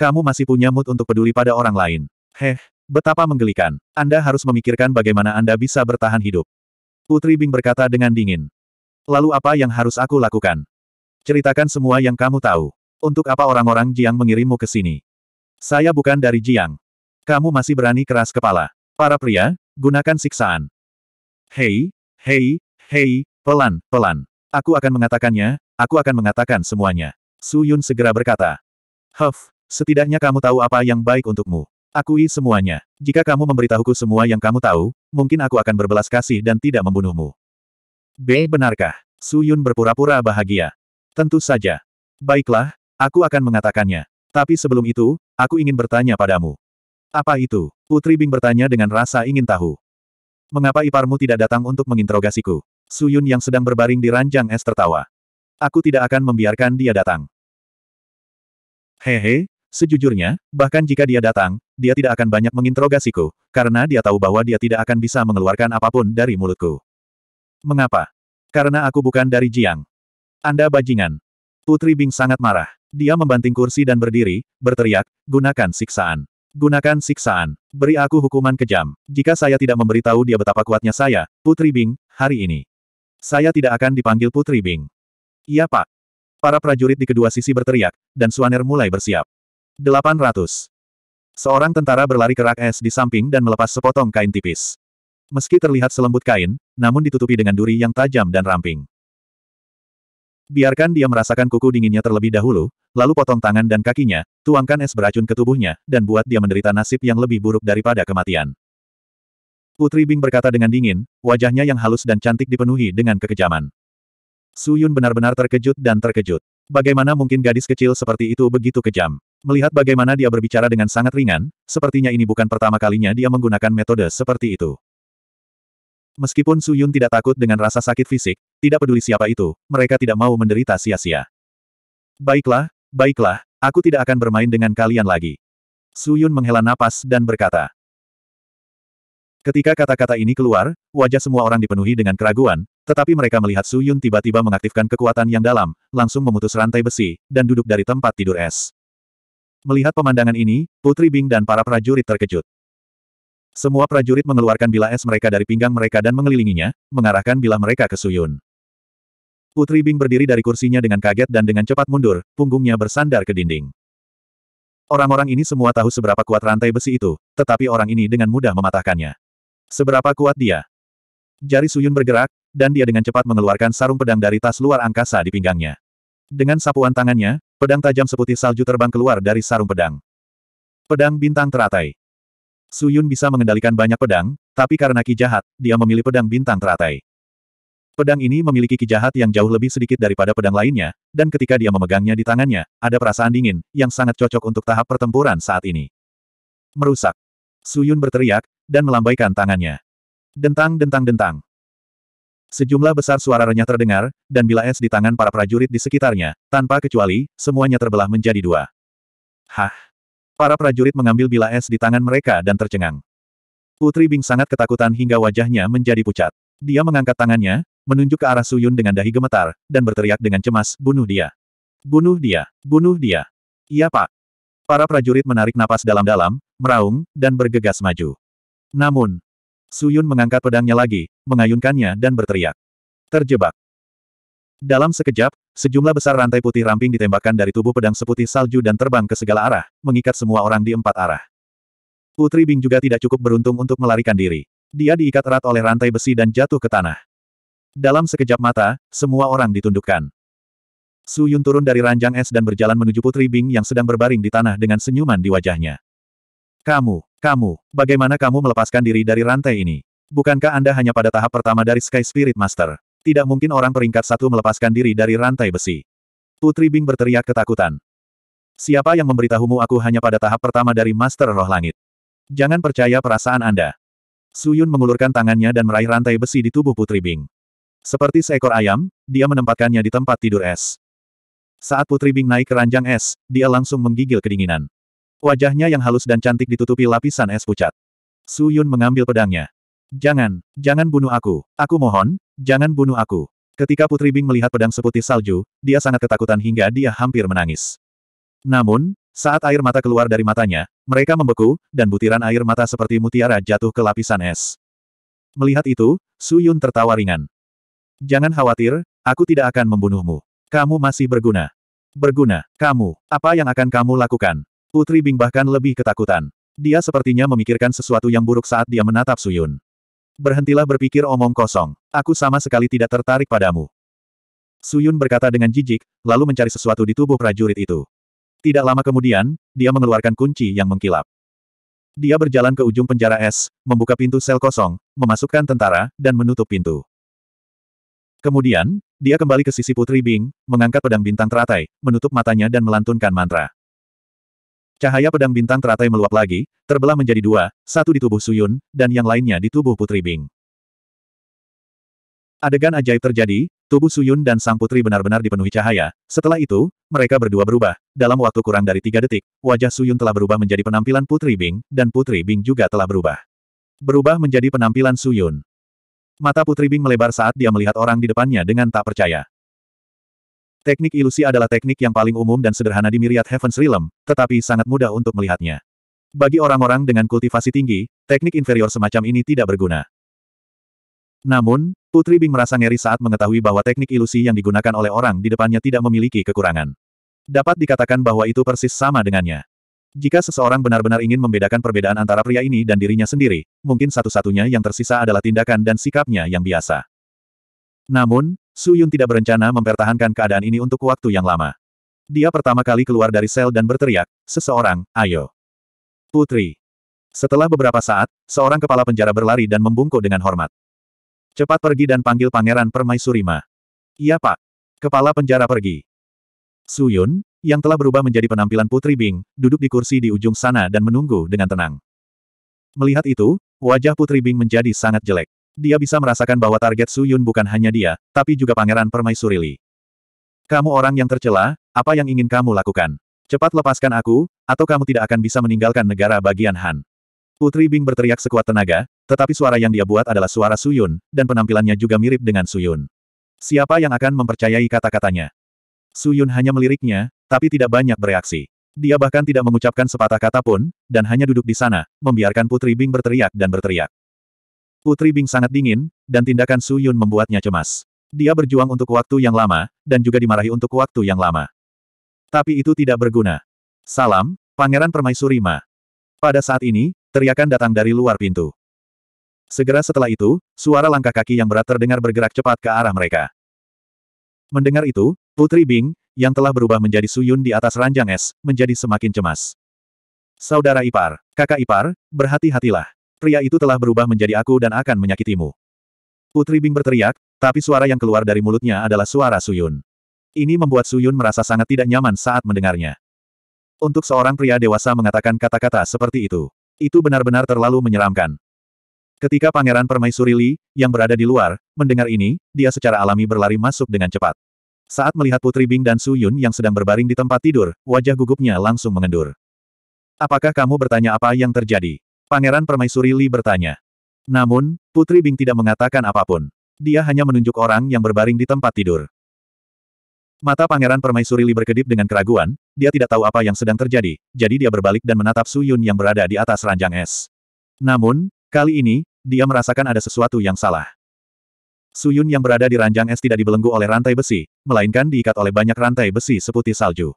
Kamu masih punya mood untuk peduli pada orang lain. Heh, betapa menggelikan. Anda harus memikirkan bagaimana Anda bisa bertahan hidup. Putri Bing berkata dengan dingin. Lalu apa yang harus aku lakukan? Ceritakan semua yang kamu tahu. Untuk apa orang-orang Jiang mengirimmu ke sini? Saya bukan dari Jiang. Kamu masih berani keras kepala. Para pria, gunakan siksaan. Hei, hei, hei, pelan, pelan. Aku akan mengatakannya, aku akan mengatakan semuanya. Su Yun segera berkata. Huff, setidaknya kamu tahu apa yang baik untukmu. Akui semuanya. Jika kamu memberitahuku semua yang kamu tahu, mungkin aku akan berbelas kasih dan tidak membunuhmu. B. Benarkah? Yun berpura-pura bahagia. Tentu saja. Baiklah, aku akan mengatakannya. Tapi sebelum itu, aku ingin bertanya padamu. Apa itu? Putri Bing bertanya dengan rasa ingin tahu. Mengapa iparmu tidak datang untuk menginterogasiku? Su Yun yang sedang berbaring di ranjang es tertawa. Aku tidak akan membiarkan dia datang. Hehe, sejujurnya, bahkan jika dia datang, dia tidak akan banyak menginterogasiku, karena dia tahu bahwa dia tidak akan bisa mengeluarkan apapun dari mulutku. Mengapa? Karena aku bukan dari Jiang. Anda bajingan. Putri Bing sangat marah. Dia membanting kursi dan berdiri, berteriak, gunakan siksaan. Gunakan siksaan. Beri aku hukuman kejam. Jika saya tidak memberitahu dia betapa kuatnya saya, Putri Bing, hari ini. Saya tidak akan dipanggil Putri Bing. Iya pak. Para prajurit di kedua sisi berteriak, dan Suaner mulai bersiap. 800. Seorang tentara berlari ke rak es di samping dan melepas sepotong kain tipis. Meski terlihat selembut kain, namun ditutupi dengan duri yang tajam dan ramping. Biarkan dia merasakan kuku dinginnya terlebih dahulu, lalu potong tangan dan kakinya, tuangkan es beracun ke tubuhnya, dan buat dia menderita nasib yang lebih buruk daripada kematian. Putri Bing berkata dengan dingin, wajahnya yang halus dan cantik dipenuhi dengan kekejaman. Su Yun benar-benar terkejut dan terkejut. Bagaimana mungkin gadis kecil seperti itu begitu kejam? Melihat bagaimana dia berbicara dengan sangat ringan, sepertinya ini bukan pertama kalinya dia menggunakan metode seperti itu. Meskipun Su Yun tidak takut dengan rasa sakit fisik, tidak peduli siapa itu, mereka tidak mau menderita sia-sia. Baiklah, baiklah, aku tidak akan bermain dengan kalian lagi. Su Yun menghela napas dan berkata. Ketika kata-kata ini keluar, wajah semua orang dipenuhi dengan keraguan, tetapi mereka melihat Su Yun tiba-tiba mengaktifkan kekuatan yang dalam, langsung memutus rantai besi, dan duduk dari tempat tidur es. Melihat pemandangan ini, Putri Bing dan para prajurit terkejut. Semua prajurit mengeluarkan bilah es mereka dari pinggang mereka dan mengelilinginya, mengarahkan bila mereka ke Suyun. Putri Bing berdiri dari kursinya dengan kaget dan dengan cepat mundur, punggungnya bersandar ke dinding. Orang-orang ini semua tahu seberapa kuat rantai besi itu, tetapi orang ini dengan mudah mematahkannya. Seberapa kuat dia? Jari Suyun bergerak, dan dia dengan cepat mengeluarkan sarung pedang dari tas luar angkasa di pinggangnya. Dengan sapuan tangannya, pedang tajam seputih salju terbang keluar dari sarung pedang. Pedang bintang teratai. Su Yun bisa mengendalikan banyak pedang, tapi karena ki jahat, dia memilih pedang bintang teratai. Pedang ini memiliki ki jahat yang jauh lebih sedikit daripada pedang lainnya, dan ketika dia memegangnya di tangannya, ada perasaan dingin, yang sangat cocok untuk tahap pertempuran saat ini. Merusak. Su Yun berteriak, dan melambaikan tangannya. Dentang dentang dentang. Sejumlah besar suara renyah terdengar, dan bila es di tangan para prajurit di sekitarnya, tanpa kecuali, semuanya terbelah menjadi dua. Hah? Para prajurit mengambil bila es di tangan mereka dan tercengang. Putri Bing sangat ketakutan hingga wajahnya menjadi pucat. Dia mengangkat tangannya, menunjuk ke arah Suyun dengan dahi gemetar, dan berteriak dengan cemas, bunuh dia. Bunuh dia, bunuh dia. Iya pak. Para prajurit menarik napas dalam-dalam, meraung, dan bergegas maju. Namun, Suyun mengangkat pedangnya lagi, mengayunkannya dan berteriak. Terjebak. Dalam sekejap, sejumlah besar rantai putih ramping ditembakkan dari tubuh pedang seputih salju dan terbang ke segala arah, mengikat semua orang di empat arah. Putri Bing juga tidak cukup beruntung untuk melarikan diri. Dia diikat erat oleh rantai besi dan jatuh ke tanah. Dalam sekejap mata, semua orang ditundukkan. Su Yun turun dari ranjang es dan berjalan menuju Putri Bing yang sedang berbaring di tanah dengan senyuman di wajahnya. Kamu, kamu, bagaimana kamu melepaskan diri dari rantai ini? Bukankah Anda hanya pada tahap pertama dari Sky Spirit Master? Tidak mungkin orang peringkat satu melepaskan diri dari rantai besi. Putri Bing berteriak ketakutan. Siapa yang memberitahumu aku hanya pada tahap pertama dari Master Roh Langit? Jangan percaya perasaan Anda. Suyun mengulurkan tangannya dan meraih rantai besi di tubuh Putri Bing. Seperti seekor ayam, dia menempatkannya di tempat tidur es. Saat Putri Bing naik ke ranjang es, dia langsung menggigil kedinginan. Wajahnya yang halus dan cantik ditutupi lapisan es pucat. Su Yun mengambil pedangnya. Jangan, jangan bunuh aku. Aku mohon, Jangan bunuh aku. Ketika Putri Bing melihat pedang seputih salju, dia sangat ketakutan hingga dia hampir menangis. Namun, saat air mata keluar dari matanya, mereka membeku, dan butiran air mata seperti mutiara jatuh ke lapisan es. Melihat itu, Su Yun tertawa ringan. Jangan khawatir, aku tidak akan membunuhmu. Kamu masih berguna. Berguna, kamu, apa yang akan kamu lakukan? Putri Bing bahkan lebih ketakutan. Dia sepertinya memikirkan sesuatu yang buruk saat dia menatap Su Yun. Berhentilah berpikir omong kosong. Aku sama sekali tidak tertarik padamu. Suyun berkata dengan jijik, lalu mencari sesuatu di tubuh prajurit itu. Tidak lama kemudian, dia mengeluarkan kunci yang mengkilap. Dia berjalan ke ujung penjara es, membuka pintu sel kosong, memasukkan tentara, dan menutup pintu. Kemudian, dia kembali ke sisi Putri Bing, mengangkat pedang bintang teratai, menutup matanya dan melantunkan mantra. Cahaya pedang bintang teratai meluap lagi, terbelah menjadi dua, satu di tubuh Suyun, dan yang lainnya di tubuh Putri Bing. Adegan ajaib terjadi, tubuh Suyun dan sang putri benar-benar dipenuhi cahaya. Setelah itu, mereka berdua berubah. Dalam waktu kurang dari tiga detik, wajah Suyun telah berubah menjadi penampilan Putri Bing, dan Putri Bing juga telah berubah. Berubah menjadi penampilan Suyun. Mata Putri Bing melebar saat dia melihat orang di depannya dengan tak percaya. Teknik ilusi adalah teknik yang paling umum dan sederhana di Myriad Heaven's Realm, tetapi sangat mudah untuk melihatnya. Bagi orang-orang dengan kultivasi tinggi, teknik inferior semacam ini tidak berguna. Namun, Putri Bing merasa ngeri saat mengetahui bahwa teknik ilusi yang digunakan oleh orang di depannya tidak memiliki kekurangan. Dapat dikatakan bahwa itu persis sama dengannya. Jika seseorang benar-benar ingin membedakan perbedaan antara pria ini dan dirinya sendiri, mungkin satu-satunya yang tersisa adalah tindakan dan sikapnya yang biasa. Namun, Su Yun tidak berencana mempertahankan keadaan ini untuk waktu yang lama. Dia pertama kali keluar dari sel dan berteriak, seseorang, ayo. Putri. Setelah beberapa saat, seorang kepala penjara berlari dan membungkuk dengan hormat. Cepat pergi dan panggil Pangeran Permaisurima. Iya pak. Kepala penjara pergi. Su Yun, yang telah berubah menjadi penampilan Putri Bing, duduk di kursi di ujung sana dan menunggu dengan tenang. Melihat itu, wajah Putri Bing menjadi sangat jelek. Dia bisa merasakan bahwa target Su Yun bukan hanya dia, tapi juga Pangeran Permaisuri Li. Kamu orang yang tercela, apa yang ingin kamu lakukan? Cepat lepaskan aku, atau kamu tidak akan bisa meninggalkan negara bagian Han. Putri Bing berteriak sekuat tenaga, tetapi suara yang dia buat adalah suara Su Yun, dan penampilannya juga mirip dengan Su Yun. Siapa yang akan mempercayai kata-katanya? Su Yun hanya meliriknya, tapi tidak banyak bereaksi. Dia bahkan tidak mengucapkan sepatah kata pun, dan hanya duduk di sana, membiarkan Putri Bing berteriak dan berteriak. Putri Bing sangat dingin, dan tindakan Su Yun membuatnya cemas. Dia berjuang untuk waktu yang lama, dan juga dimarahi untuk waktu yang lama. Tapi itu tidak berguna. Salam, Pangeran Permaisuri Ma. Pada saat ini, teriakan datang dari luar pintu. Segera setelah itu, suara langkah kaki yang berat terdengar bergerak cepat ke arah mereka. Mendengar itu, Putri Bing, yang telah berubah menjadi suyun di atas ranjang es, menjadi semakin cemas. Saudara ipar, kakak ipar, berhati-hatilah. Pria itu telah berubah menjadi aku dan akan menyakitimu. Putri Bing berteriak, tapi suara yang keluar dari mulutnya adalah suara Suyun. Ini membuat Suyun merasa sangat tidak nyaman saat mendengarnya. Untuk seorang pria dewasa mengatakan kata-kata seperti itu, itu benar-benar terlalu menyeramkan. Ketika Pangeran Permaisuri Li, yang berada di luar, mendengar ini, dia secara alami berlari masuk dengan cepat. Saat melihat Putri Bing dan Suyun yang sedang berbaring di tempat tidur, wajah gugupnya langsung mengendur. Apakah kamu bertanya apa yang terjadi? Pangeran Permaisuri Li bertanya. Namun, Putri Bing tidak mengatakan apapun. Dia hanya menunjuk orang yang berbaring di tempat tidur. Mata Pangeran Permaisuri Li berkedip dengan keraguan, dia tidak tahu apa yang sedang terjadi, jadi dia berbalik dan menatap Su Yun yang berada di atas ranjang es. Namun, kali ini, dia merasakan ada sesuatu yang salah. Su Yun yang berada di ranjang es tidak dibelenggu oleh rantai besi, melainkan diikat oleh banyak rantai besi seputih salju.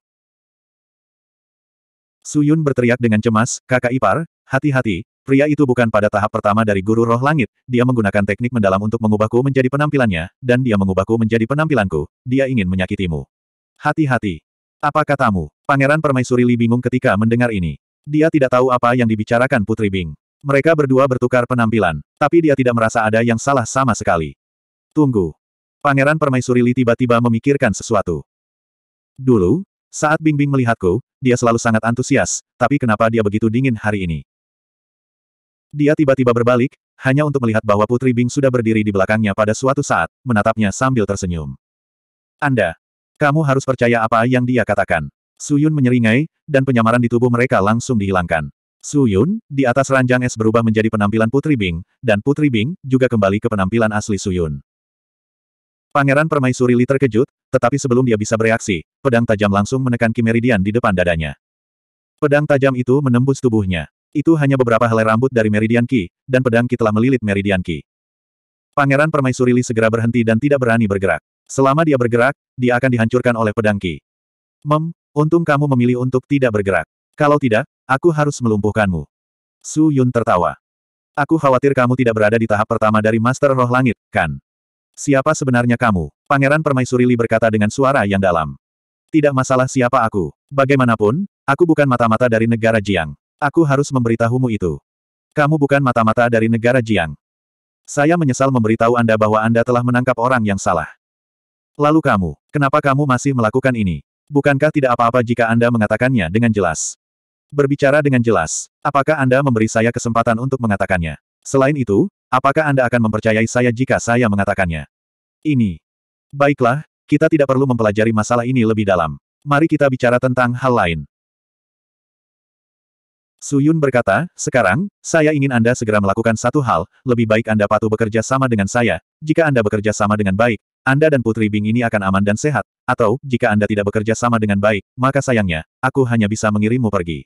Suyun berteriak dengan cemas, kakak ipar, hati-hati, pria itu bukan pada tahap pertama dari guru roh langit, dia menggunakan teknik mendalam untuk mengubahku menjadi penampilannya, dan dia mengubahku menjadi penampilanku, dia ingin menyakitimu. Hati-hati. Apa katamu? Pangeran Permaisuri Li bingung ketika mendengar ini. Dia tidak tahu apa yang dibicarakan Putri Bing. Mereka berdua bertukar penampilan, tapi dia tidak merasa ada yang salah sama sekali. Tunggu. Pangeran Permaisuri Li tiba-tiba memikirkan sesuatu. Dulu, saat Bingbing melihatku, dia selalu sangat antusias, tapi kenapa dia begitu dingin hari ini? Dia tiba-tiba berbalik, hanya untuk melihat bahwa Putri Bing sudah berdiri di belakangnya pada suatu saat, menatapnya sambil tersenyum. Anda, kamu harus percaya apa yang dia katakan. Suyun menyeringai, dan penyamaran di tubuh mereka langsung dihilangkan. Suyun, di atas ranjang es berubah menjadi penampilan Putri Bing, dan Putri Bing juga kembali ke penampilan asli Suyun. Pangeran Permaisuri Li terkejut, tetapi sebelum dia bisa bereaksi, pedang tajam langsung menekan Kimeridian di depan dadanya. Pedang tajam itu menembus tubuhnya. Itu hanya beberapa helai rambut dari Meridian Ki, dan pedang Ki telah melilit Meridian Ki. Pangeran Permaisuri Li segera berhenti dan tidak berani bergerak. Selama dia bergerak, dia akan dihancurkan oleh pedang Ki. Mem, untung kamu memilih untuk tidak bergerak. Kalau tidak, aku harus melumpuhkanmu. Su Yun tertawa. Aku khawatir kamu tidak berada di tahap pertama dari Master Roh Langit, kan? Siapa sebenarnya kamu? Pangeran Permaisuri Li berkata dengan suara yang dalam. Tidak masalah siapa aku. Bagaimanapun, aku bukan mata-mata dari negara Jiang. Aku harus memberitahumu itu. Kamu bukan mata-mata dari negara Jiang. Saya menyesal memberitahu Anda bahwa Anda telah menangkap orang yang salah. Lalu kamu, kenapa kamu masih melakukan ini? Bukankah tidak apa-apa jika Anda mengatakannya dengan jelas? Berbicara dengan jelas, apakah Anda memberi saya kesempatan untuk mengatakannya? Selain itu, Apakah Anda akan mempercayai saya jika saya mengatakannya? Ini. Baiklah, kita tidak perlu mempelajari masalah ini lebih dalam. Mari kita bicara tentang hal lain. Suyun berkata, sekarang, saya ingin Anda segera melakukan satu hal, lebih baik Anda patuh bekerja sama dengan saya. Jika Anda bekerja sama dengan baik, Anda dan Putri Bing ini akan aman dan sehat. Atau, jika Anda tidak bekerja sama dengan baik, maka sayangnya, aku hanya bisa mengirimmu pergi.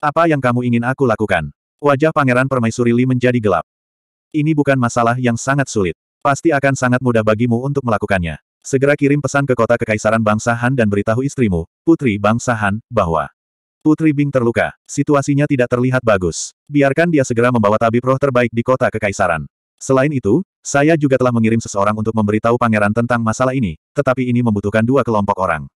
Apa yang kamu ingin aku lakukan? Wajah Pangeran Permaisuri Li menjadi gelap. Ini bukan masalah yang sangat sulit. Pasti akan sangat mudah bagimu untuk melakukannya. Segera kirim pesan ke kota Kekaisaran Bangsa Han dan beritahu istrimu, Putri Bangsa Han, bahwa Putri Bing terluka. Situasinya tidak terlihat bagus. Biarkan dia segera membawa tabib roh terbaik di kota Kekaisaran. Selain itu, saya juga telah mengirim seseorang untuk memberitahu pangeran tentang masalah ini, tetapi ini membutuhkan dua kelompok orang.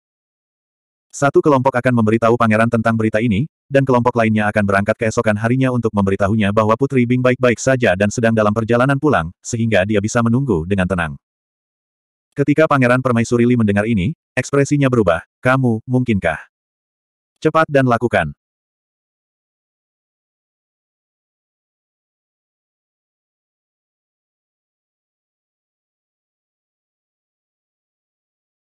Satu kelompok akan memberitahu pangeran tentang berita ini, dan kelompok lainnya akan berangkat keesokan harinya untuk memberitahunya bahwa Putri Bing baik-baik saja dan sedang dalam perjalanan pulang, sehingga dia bisa menunggu dengan tenang. Ketika pangeran permaisuri Li mendengar ini, ekspresinya berubah, kamu, mungkinkah? Cepat dan lakukan.